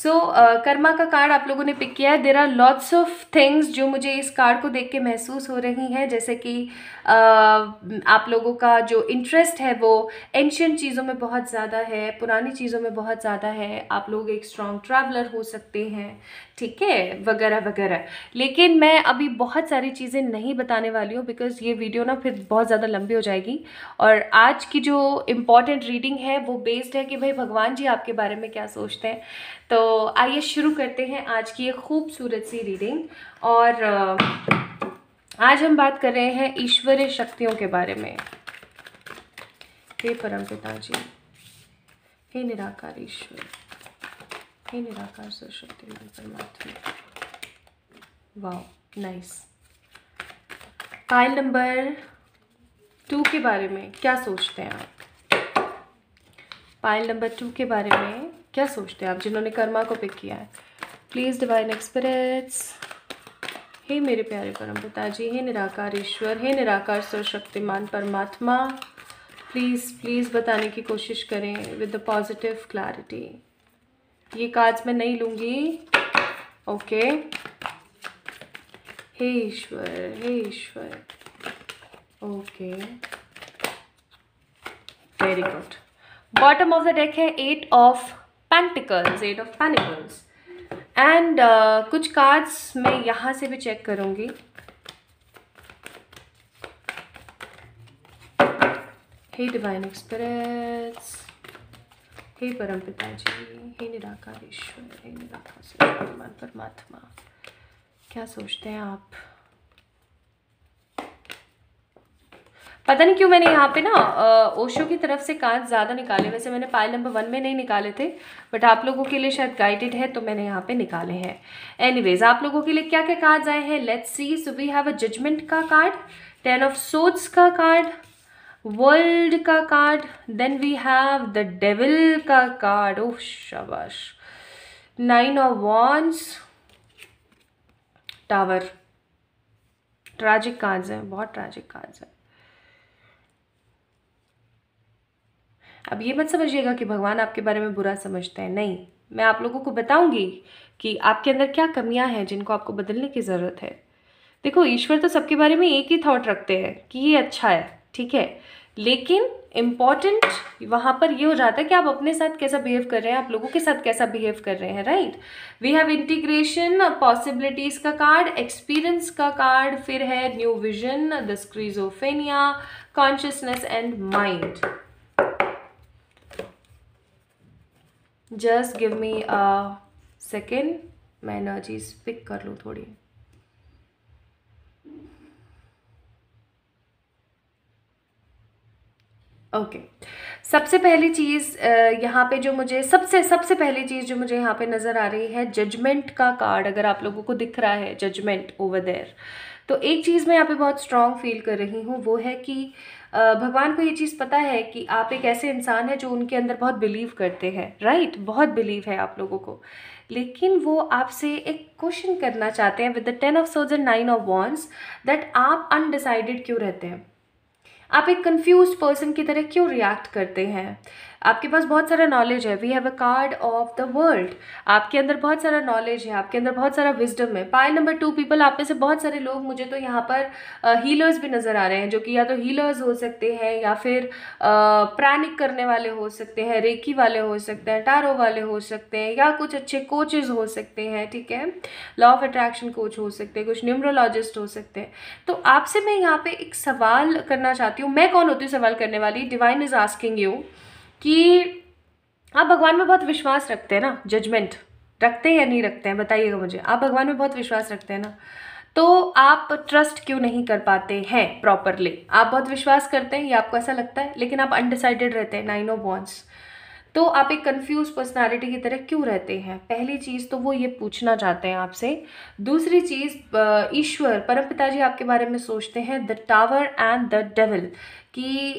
Speaker 1: so so, कर्मा का कार्ड आप लोगों ने पिक किया है there are lots of things जो मुझे इस कार्ड को देख के महसूस हो रही हैं जैसे कि uh, आप लोगों का जो इंटरेस्ट है वो एंशंट चीज़ों में बहुत ज़्यादा है पुरानी चीज़ों में बहुत ज़्यादा है आप लोग एक स्ट्रॉन्ग ट्रैवलर हो सकते हैं ठीक है वगैरह वगैरह लेकिन मैं अभी बहुत सारी चीज़ें नहीं बताने वाली हूँ बिकॉज़ ये वीडियो ना फिर बहुत ज़्यादा लंबी हो जाएगी और आज की जो इम्पॉर्टेंट रीडिंग है वो बेस्ड है कि भाई भगवान जी आपके बारे में क्या सोचते हैं तो आइए शुरू करते हैं आज की ये खूबसूरत सी रीडिंग और आज हम बात कर रहे हैं ईश्वरीय शक्तियों के बारे में हे परम पिताजी हे निराकार ईश्वर हे निराकार सरस्वती मन परमात्मा वाह नाइस पाइल नंबर टू के बारे में क्या सोचते हैं आप पाइल नंबर टू के बारे में क्या सोचते हैं आप जिन्होंने कर्मा को पिक किया है प्लीज़ डिवाइन एक्सपीरियंस हे मेरे प्यारे परम पिताजी हे निराकार ईश्वर हे निराकार सर्वशक्तिमान परमात्मा प्लीज़ प्लीज़ बताने की कोशिश करें विद द पॉजिटिव क्लैरिटी ये काज मैं नहीं लूंगी ओके हे ईश्वर हे ईश्वर okay very good bottom of the deck है eight of pentacles eight of pentacles and कुछ कार्ड्स मैं यहाँ से भी चेक करूंगी हे डिवाइन एक्सप्रेस हे परम पिताजी हे निराकार ईश्वर हे निराकार भगवान परमात्मा क्या सोचते हैं आप पता नहीं क्यों मैंने यहाँ पे ना ओशो की तरफ से कांच ज़्यादा निकाले वैसे मैंने पायल नंबर वन में नहीं निकाले थे बट आप लोगों के लिए शायद गाइडेड है तो मैंने यहाँ पे निकाले हैं एनीवेज आप लोगों के लिए क्या क्या कार्ड्स आए हैं let's see so we have a judgement का कार्ड टेन ऑफ सोट्स का कार्ड वर्ल्ड का card then we have the devil का कार्ड ओह शबाश nine of wands tower tragic cards हैं बहुत ट्रैजिक कार्ड्स हैं अब ये मत समझिएगा कि भगवान आपके बारे में बुरा समझते हैं नहीं मैं आप लोगों को बताऊंगी कि आपके अंदर क्या कमियां हैं जिनको आपको बदलने की ज़रूरत है देखो ईश्वर तो सबके बारे में एक ही थॉट रखते हैं कि ये अच्छा है ठीक है लेकिन इम्पॉर्टेंट वहाँ पर ये हो जाता है कि आप अपने साथ कैसा बिहेव कर रहे हैं आप लोगों के साथ कैसा बिहेव कर रहे हैं right we have integration possibilities का कार्ड एक्सपीरियंस का कार्ड फिर है new vision the schizophrenia consciousness and mind just give me a second मैं एनर्जीज पिक कर लूँ थोड़ी ओके okay. सबसे पहली चीज़ यहाँ पे जो मुझे सबसे सबसे पहली चीज़ जो मुझे यहाँ पे नज़र आ रही है जजमेंट का कार्ड अगर आप लोगों को दिख रहा है जजमेंट ओवर देयर तो एक चीज़ मैं यहाँ पे बहुत स्ट्रांग फील कर रही हूँ वो है कि भगवान को ये चीज़ पता है कि आप एक ऐसे इंसान हैं जो उनके अंदर बहुत बिलीव करते हैं राइट बहुत बिलीव है आप लोगों को लेकिन वो आपसे एक क्वेश्चन करना चाहते हैं विद द टेन ऑफ सोज and nine of wands that आप अनडिसाइडेड क्यों रहते हैं आप एक कंफ्यूज पर्सन की तरह क्यों रिएक्ट करते हैं आपके पास बहुत सारा नॉलेज है we have a card of the world आपके अंदर बहुत सारा नॉलेज है आपके अंदर बहुत सारा विजडम है पाइल नंबर टू पीपल आप में से बहुत सारे लोग मुझे तो यहाँ पर हीलर्स uh, भी नज़र आ रहे हैं जो कि या तो हीलर्स हो सकते हैं या फिर प्रैनिक करने वाले हो सकते हैं रेकी वाले हो सकते हैं टारो वाले हो सकते हैं या कुछ अच्छे कोचेज हो सकते हैं ठीक है लॉ ऑफ अट्रैक्शन कोच हो सकते हैं कुछ न्यूमरोलॉजिस्ट हो सकते हैं तो आपसे मैं यहाँ पे एक सवाल करना चाहती हूँ मैं कौन होती हूँ सवाल करने वाली डिवाइन इज़ आस्किंग यू कि आप भगवान में बहुत विश्वास रखते हैं ना जजमेंट रखते हैं या नहीं रखते हैं बताइएगा मुझे आप भगवान में बहुत विश्वास रखते हैं ना तो आप ट्रस्ट क्यों नहीं कर पाते हैं प्रॉपरली आप बहुत विश्वास करते हैं ये आपको ऐसा लगता है लेकिन आप अनडिसाइडेड रहते हैं नाइन ऑफ बॉन्ड्स तो आप एक कंफ्यूज पर्सनालिटी की तरह क्यों रहते हैं पहली चीज़ तो वो ये पूछना चाहते हैं आपसे दूसरी चीज़ ईश्वर परम पिताजी आपके बारे में सोचते हैं the tower and the devil कि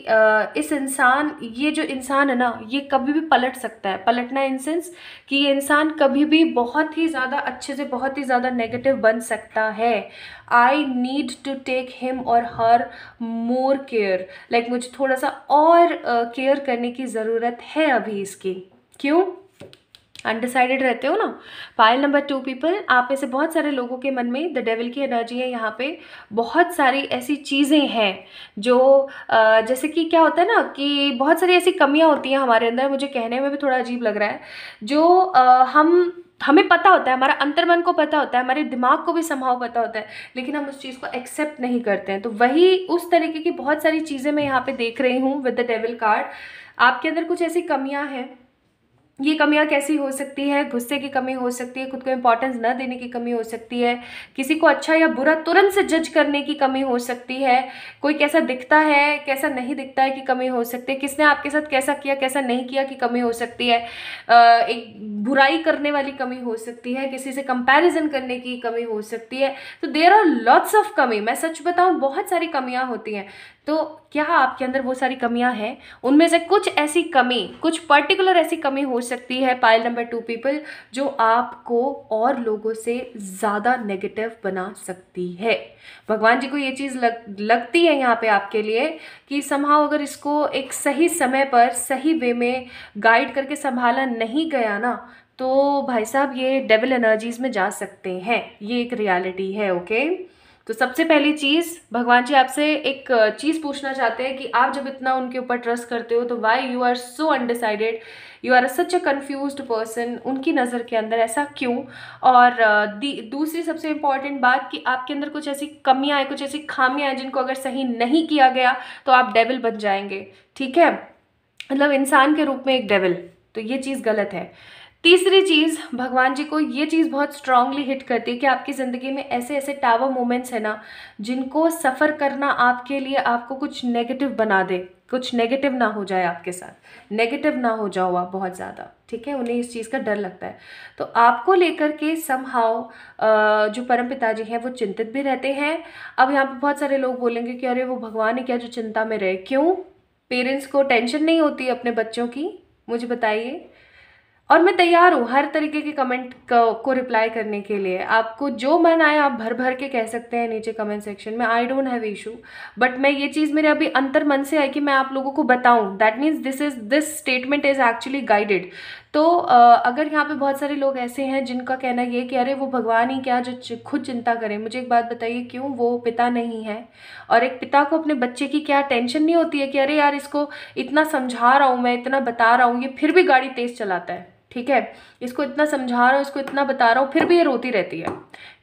Speaker 1: इस इंसान ये जो इंसान है ना ये कभी भी पलट सकता है पलटना इन सेंस कि ये इंसान कभी भी बहुत ही ज़्यादा अच्छे से बहुत ही ज़्यादा नेगेटिव बन सकता है I need to take him और हर मोर केयर लाइक मुझे थोड़ा सा और केयर uh, करने की ज़रूरत है अभी इसकी क्यों अनडिसाइडेड रहते हो ना फाइल नंबर टू पीपल आप में से बहुत सारे लोगों के मन में द डेविल की एनर्जी है यहाँ पे बहुत सारी ऐसी चीज़ें हैं जो जैसे कि क्या होता है ना कि बहुत सारी ऐसी कमियाँ होती हैं हमारे अंदर मुझे कहने में भी थोड़ा अजीब लग रहा है जो हम हमें पता होता है हमारा अंतर्मन को पता होता है हमारे दिमाग को भी संभाव पता होता है लेकिन हम उस चीज़ को एक्सेप्ट नहीं करते हैं तो वही उस तरीके की बहुत सारी चीज़ें मैं यहाँ पे देख रही हूँ विद द डेविल कार्ड आपके अंदर कुछ ऐसी कमियाँ हैं ये कमियां कैसी हो सकती है गुस्से की कमी हो सकती है खुद को इम्पोर्टेंस न देने की कमी हो सकती है किसी को अच्छा या बुरा तुरंत से जज करने की कमी हो सकती है कोई कैसा दिखता है कैसा नहीं दिखता है कि कमी हो सकती है किसने आपके साथ कैसा किया कैसा नहीं किया कि कमी हो सकती है एक बुराई करने वाली कमी हो सकती है किसी से कंपेरिजन करने की कमी हो सकती है तो देर आर लॉट्स ऑफ कमी मैं सच बताऊँ बहुत सारी कमियाँ होती हैं तो क्या आपके अंदर वो सारी कमियां हैं उनमें से कुछ ऐसी कमी कुछ पर्टिकुलर ऐसी कमी हो सकती है पाइल नंबर टू पीपल जो आपको और लोगों से ज़्यादा नेगेटिव बना सकती है भगवान जी को ये चीज़ लग लगती है यहाँ पे आपके लिए कि संभाव अगर इसको एक सही समय पर सही वे में गाइड करके संभाला नहीं गया ना तो भाई साहब ये डेबल एनर्जीज़ में जा सकते हैं ये एक रियलिटी है ओके okay? तो सबसे पहली चीज़ भगवान जी आपसे एक चीज़ पूछना चाहते हैं कि आप जब इतना उनके ऊपर ट्रस्ट करते हो तो why you are so undecided you are a such a confuse person उनकी नज़र के अंदर ऐसा क्यों और दूसरी सबसे इम्पॉर्टेंट बात कि आपके अंदर कुछ ऐसी कमियाँ हैं कुछ ऐसी खामियाँ हैं जिनको अगर सही नहीं किया गया तो आप डेविल बन जाएंगे ठीक है मतलब इंसान के रूप में एक डेविल तो ये चीज़ गलत है तीसरी चीज़ भगवान जी को ये चीज़ बहुत स्ट्रांगली हिट करती है कि आपकी ज़िंदगी में ऐसे ऐसे टावर मोमेंट्स हैं ना जिनको सफ़र करना आपके लिए आपको कुछ नेगेटिव बना दे कुछ नेगेटिव ना हो जाए आपके साथ नेगेटिव ना हो जाओ आप बहुत ज़्यादा ठीक है उन्हें इस चीज़ का डर लगता है तो आपको लेकर के समहाव जो परम पिताजी हैं वो चिंतित भी रहते हैं अब यहाँ पर बहुत सारे लोग बोलेंगे कि अरे वो भगवान है क्या जो चिंता में रहे क्यों पेरेंट्स को टेंशन नहीं होती अपने बच्चों की मुझे बताइए और मैं तैयार हूँ हर तरीके के कमेंट को रिप्लाई करने के लिए आपको जो मन आए आप भर भर के कह सकते हैं नीचे कमेंट सेक्शन में I don't have issue but मैं ये चीज़ मेरे अभी अंतर मन से आई कि मैं आप लोगों को बताऊँ that means this is this statement is actually guided तो अगर यहाँ पे बहुत सारे लोग ऐसे हैं जिनका कहना ये कि अरे वो भगवान ही क्या जो खुद चिंता करें मुझे एक बात बताइए क्यों वो पिता नहीं है और एक पिता को अपने बच्चे की क्या टेंशन नहीं होती है कि अरे यार इसको इतना समझा रहा हूँ मैं इतना बता रहा हूँ ये फिर भी गाड़ी तेज़ चलाता है ठीक है इसको इतना समझा रहा हूँ इसको इतना बता रहा हूँ फिर भी ये रोती रहती है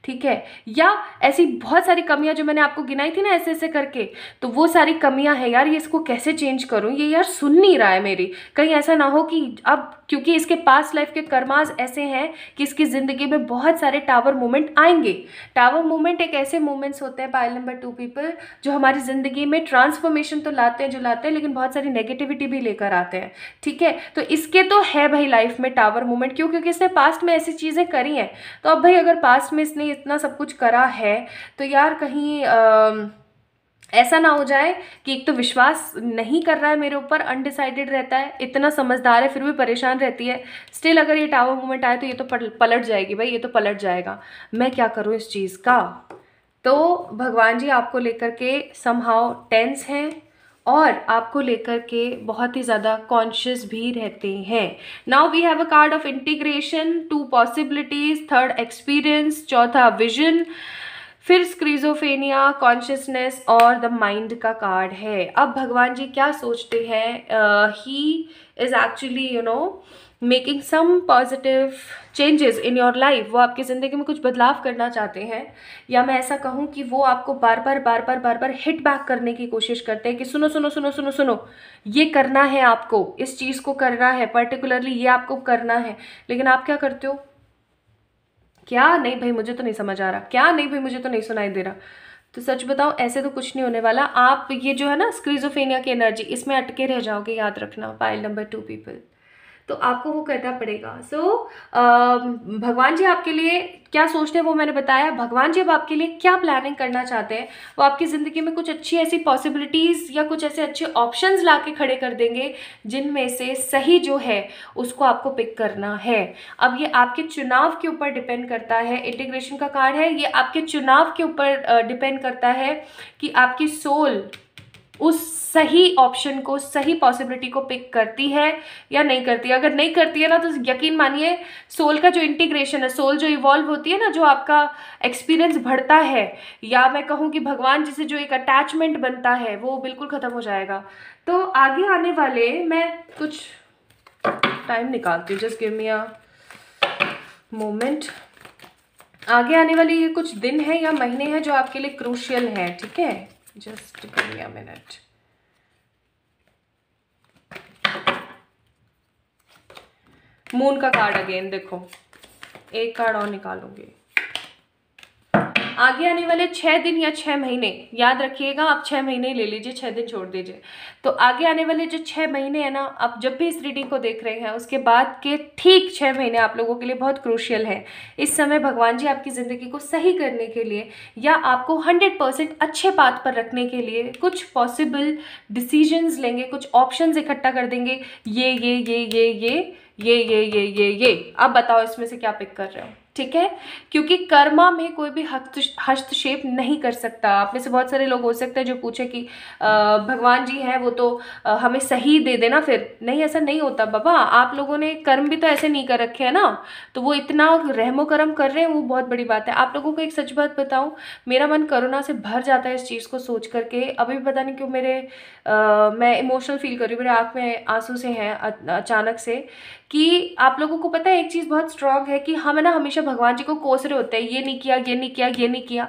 Speaker 1: ठीक है या ऐसी बहुत सारी कमियां जो मैंने आपको गिनाई थी ना ऐसे ऐसे करके तो वो सारी कमियां हैं यार ये इसको कैसे चेंज करूं ये यार सुन नहीं रहा है मेरी कहीं ऐसा ना हो कि अब क्योंकि इसके पास्ट लाइफ के कर्माज ऐसे हैं कि इसकी ज़िंदगी में बहुत सारे टावर मोमेंट आएंगे टावर मोमेंट एक ऐसे मोमेंट्स होते हैं पायल नंबर टू पीपल जो हमारी ज़िंदगी में ट्रांसफॉर्मेशन तो लाते हैं जो लाते हैं लेकिन बहुत सारी नेगेटिविटी भी लेकर आते हैं ठीक है तो इसके तो है भाई लाइफ में टावर मोमेंट क्यों क्योंकि इसने पास्ट में ऐसी चीज़ें करी हैं तो अब भाई अगर पास्ट में इसने इतना सब कुछ करा है तो यार कहीं आ, ऐसा ना हो जाए कि एक तो विश्वास नहीं कर रहा है मेरे ऊपर अनडिसाइडेड रहता है इतना समझदार है फिर भी परेशान रहती है स्टिल अगर ये टावर मूवमेंट आए तो ये तो पलट जाएगी भाई ये तो पलट जाएगा मैं क्या करूँ इस चीज़ का तो भगवान जी आपको लेकर के समहाव टेंस हैं और आपको लेकर के बहुत ही ज़्यादा कॉन्शियस भी रहते हैं now we have a card of integration two possibilities third experience चौथा विजन फिर स्क्रीजोफेनिया कॉन्शियसनेस और द माइंड का कार्ड है अब भगवान जी क्या सोचते हैं he is actually you know making some positive changes in your life वो आपकी ज़िंदगी में कुछ बदलाव करना चाहते हैं या मैं ऐसा कहूँ कि वो आपको बार बार बार बार बार बार हिट बैक करने की कोशिश करते हैं कि सुनो सुनो सुनो सुनो सुनो ये करना है आपको इस चीज़ को करना है पर्टिकुलरली ये आपको करना है लेकिन आप क्या करते हो क्या नहीं भाई मुझे तो नहीं समझ आ रहा क्या नहीं भाई मुझे तो नहीं सुनाई दे रहा तो सच बताओ ऐसे तो कुछ नहीं होने वाला आप ये जो है ना स्क्रीजोफेनिया की एनर्जी इसमें अटके रह जाओगे याद रखना पाइल नंबर टू पीपल तो आपको वो करना पड़ेगा सो so, भगवान जी आपके लिए क्या सोचते हैं वो मैंने बताया भगवान जी अब आपके लिए क्या प्लानिंग करना चाहते हैं वो आपकी ज़िंदगी में कुछ अच्छी ऐसी पॉसिबिलिटीज़ या कुछ ऐसे अच्छे ऑप्शंस ला के खड़े कर देंगे जिनमें से सही जो है उसको आपको पिक करना है अब ये आपके चुनाव के ऊपर डिपेंड करता है इंटीग्रेशन का कार्ड है ये आपके चुनाव के ऊपर डिपेंड करता है कि आपकी सोल उस सही ऑप्शन को सही पॉसिबिलिटी को पिक करती है या नहीं करती है अगर नहीं करती है ना तो यकीन मानिए सोल का जो इंटीग्रेशन है सोल जो इवॉल्व होती है ना जो आपका एक्सपीरियंस बढ़ता है या मैं कहूँ कि भगवान जिसे जो एक अटैचमेंट बनता है वो बिल्कुल ख़त्म हो जाएगा तो आगे आने वाले मैं कुछ टाइम निकालती हूँ just give me a moment आगे आने वाले ये कुछ दिन हैं या महीने हैं जो आपके लिए क्रूशियल हैं ठीक है just give me a minute moon का कार्ड अगेन देखो एक कार्ड और निकालूंगी आगे आने वाले छः दिन या छः महीने याद रखिएगा आप छः महीने ले लीजिए छः दिन छोड़ दीजिए तो आगे आने वाले जो छः महीने हैं ना आप जब भी इस रीडिंग को देख रहे हैं उसके बाद के ठीक छः महीने आप लोगों के लिए बहुत क्रूशियल है इस समय भगवान जी आपकी ज़िंदगी को सही करने के लिए या आपको हंड्रेड परसेंट अच्छे पाथ पर रखने के लिए कुछ पॉसिबल डिसीजन लेंगे कुछ ऑप्शन इकट्ठा कर देंगे ये ये ये ये ये ये ये ये ये ये अब बताओ इसमें से क्या पिक कर रहे हो ठीक है क्योंकि कर्मा में कोई भी हस्तक्षेप नहीं कर सकता आप में से बहुत सारे लोग हो सकते हैं जो पूछे कि भगवान जी हैं वो तो हमें सही दे देना फिर नहीं ऐसा नहीं होता बाबा आप लोगों ने कर्म भी तो ऐसे नहीं कर रखे हैं ना तो वो इतना रहमो कर्म कर रहे हैं वो बहुत बड़ी बात है आप लोगों को एक सच बात बताऊँ मेरा मन करुणा से भर जाता है इस चीज़ को सोच करके अभी भी पता नहीं क्यों मेरे आ, मैं इमोशनल फील कर रही हूँ मेरे आँख में आंसू से हैं अचानक से कि आप लोगों को पता है एक चीज़ बहुत स्ट्रांग है कि हम ना हमेशा भगवान जी को कोस रहे होते हैं ये नहीं किया ये नहीं किया ये नहीं किया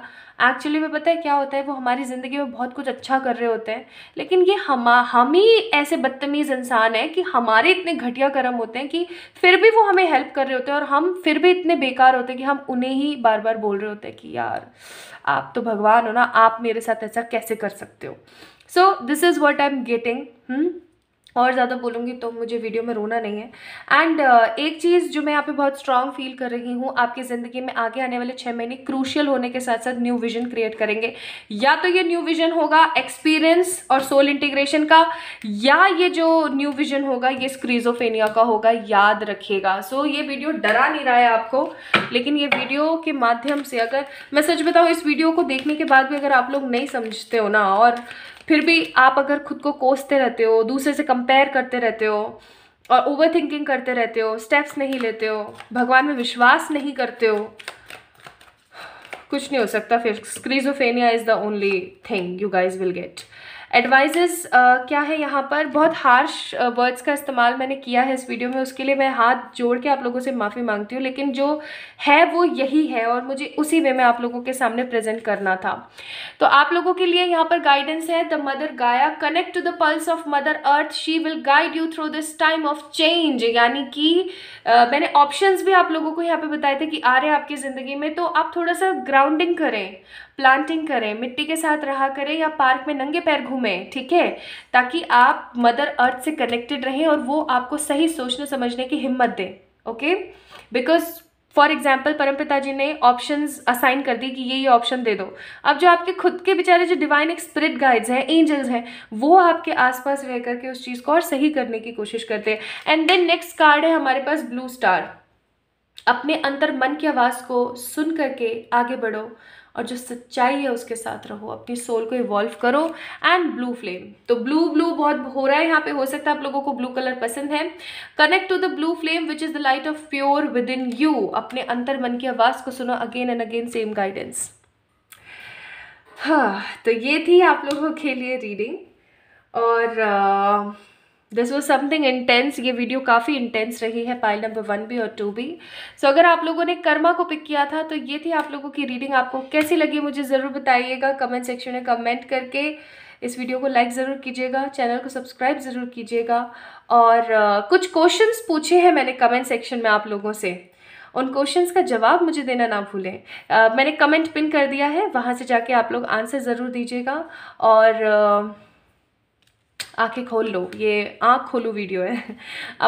Speaker 1: एक्चुअली में पता है क्या होता है वो हमारी ज़िंदगी में बहुत कुछ अच्छा कर रहे होते हैं लेकिन ये हम हम ही ऐसे बदतमीज़ इंसान हैं कि हमारे इतने घटिया कर्म होते हैं कि फिर भी वो हमें हेल्प कर रहे होते हैं और हम फिर भी इतने बेकार होते हैं कि हम उन्हें ही बार बार बोल रहे होते हैं कि यार आप तो भगवान हो ना आप मेरे साथ ऐसा कैसे कर सकते हो so this is what I am getting और ज़्यादा बोलूँगी तो मुझे वीडियो में रोना नहीं है एंड uh, एक चीज़ जो मैं यहाँ पे बहुत स्ट्रांग फील कर रही हूँ आपकी ज़िंदगी में आगे आने वाले छः महीने क्रूशियल होने के साथ साथ न्यू विजन क्रिएट करेंगे या तो ये न्यू विजन होगा एक्सपीरियंस और सोल इंटीग्रेशन का या ये जो न्यू विजन होगा ये स्क्रीजोफेनिया का होगा याद रखिएगा सो so, ये वीडियो डरा नहीं रहा है आपको लेकिन ये वीडियो के माध्यम से अगर मैं सच बताऊँ इस वीडियो को देखने के बाद भी अगर आप लोग नहीं समझते हो ना और फिर भी आप अगर खुद को कोसते रहते हो दूसरे से कंपेयर करते रहते हो और ओवर थिंकिंग करते रहते हो स्टेप्स नहीं लेते हो भगवान में विश्वास नहीं करते हो कुछ नहीं हो सकता फिर schizophrenia is the only thing you guys will get advises uh, क्या है यहाँ पर बहुत हार्श वर्ड्स uh, का इस्तेमाल मैंने किया है इस वीडियो में उसके लिए मैं हाथ जोड़ के आप लोगों से माफ़ी मांगती हूँ लेकिन जो है वो यही है और मुझे उसी वे में आप लोगों के सामने प्रेजेंट करना था तो आप लोगों के लिए यहाँ पर गाइडेंस है the mother Gaia connect to the pulse of mother earth she will guide you through this time of change यानी कि uh, मैंने ऑप्शन भी आप लोगों को यहाँ पर बताए थे कि आ रहे हैं आपकी ज़िंदगी में तो आप थोड़ा सा ग्राउंडिंग करें प्लांटिंग करें मिट्टी के साथ रहा करें या पार्क में नंगे पैर घूमें ठीक है ताकि आप मदर अर्थ से कनेक्टेड रहें और वो आपको सही सोचने समझने की हिम्मत दें ओके बिकॉज फॉर एग्जाम्पल परमपिता जी ने ऑप्शन असाइन कर दी कि ये ये ऑप्शन दे दो अब जो आपके खुद के बेचारे जो डिवाइन एक स्पिरिट गाइड्स हैं एंजल्स हैं वो आपके आसपास रह करके उस चीज़ को और सही करने की कोशिश करते हैं एंड देन नेक्स्ट कार्ड है हमारे पास ब्लू स्टार अपने अंतर मन की आवाज़ को सुन करके आगे बढ़ो और जो सच्चाई है उसके साथ रहो अपनी सोल को इवॉल्व करो एंड ब्लू फ्लेम तो ब्लू ब्लू बहुत हो रहा है यहाँ पे हो सकता है आप लोगों को ब्लू कलर पसंद है connect to the blue flame which is the light of pure within you अपने अंतर मन की आवाज़ को सुनो again and again same guidance हाँ तो ये थी आप लोगों के लिए रीडिंग और आ, uh, this was something intense ये वीडियो काफ़ी इंटेंस रही है पाइल नंबर वन भी और टू भी सो so, अगर आप लोगों ने कर्मा को पिक किया था तो ये थी आप लोगों की रीडिंग आपको कैसी लगी मुझे ज़रूर बताइएगा कमेंट सेक्शन में कमेंट करके इस वीडियो को लाइक ज़रूर कीजिएगा चैनल को सब्सक्राइब ज़रूर कीजिएगा और uh, कुछ क्वेश्चंस पूछे हैं मैंने कमेंट सेक्शन में आप लोगों से उन क्वेश्चंस का जवाब मुझे देना ना भूलें uh, मैंने कमेंट पिन कर दिया है वहाँ से जाके आप लोग आंसर ज़रूर दीजिएगा और uh, आंखें खोल लो ये आँख खोलो वीडियो है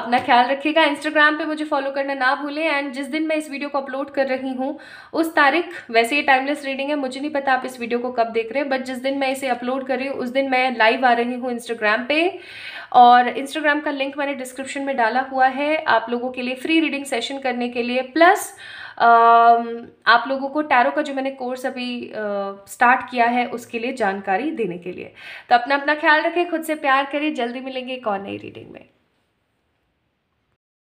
Speaker 1: अपना ख्याल रखिएगा इंस्टाग्राम पे मुझे फॉलो करना ना भूलें एंड जिस दिन मैं इस वीडियो को अपलोड कर रही हूँ उस तारीख वैसे ये टाइमलेस रीडिंग है मुझे नहीं पता आप इस वीडियो को कब देख रहे हैं बट जिस दिन मैं इसे अपलोड कर रही हूँ उस दिन मैं लाइव आ रही हूँ इंस्टाग्राम पर और इंस्टाग्राम का लिंक मैंने डिस्क्रिप्शन में डाला हुआ है आप लोगों के लिए फ्री रीडिंग सेशन करने के लिए प्लस आप लोगों को टैरो का जो मैंने कोर्स अभी स्टार्ट किया है उसके लिए जानकारी देने के लिए तो अपना अपना ख्याल रखें खुद से प्यार करें जल्दी मिलेंगे एक और नई रीडिंग में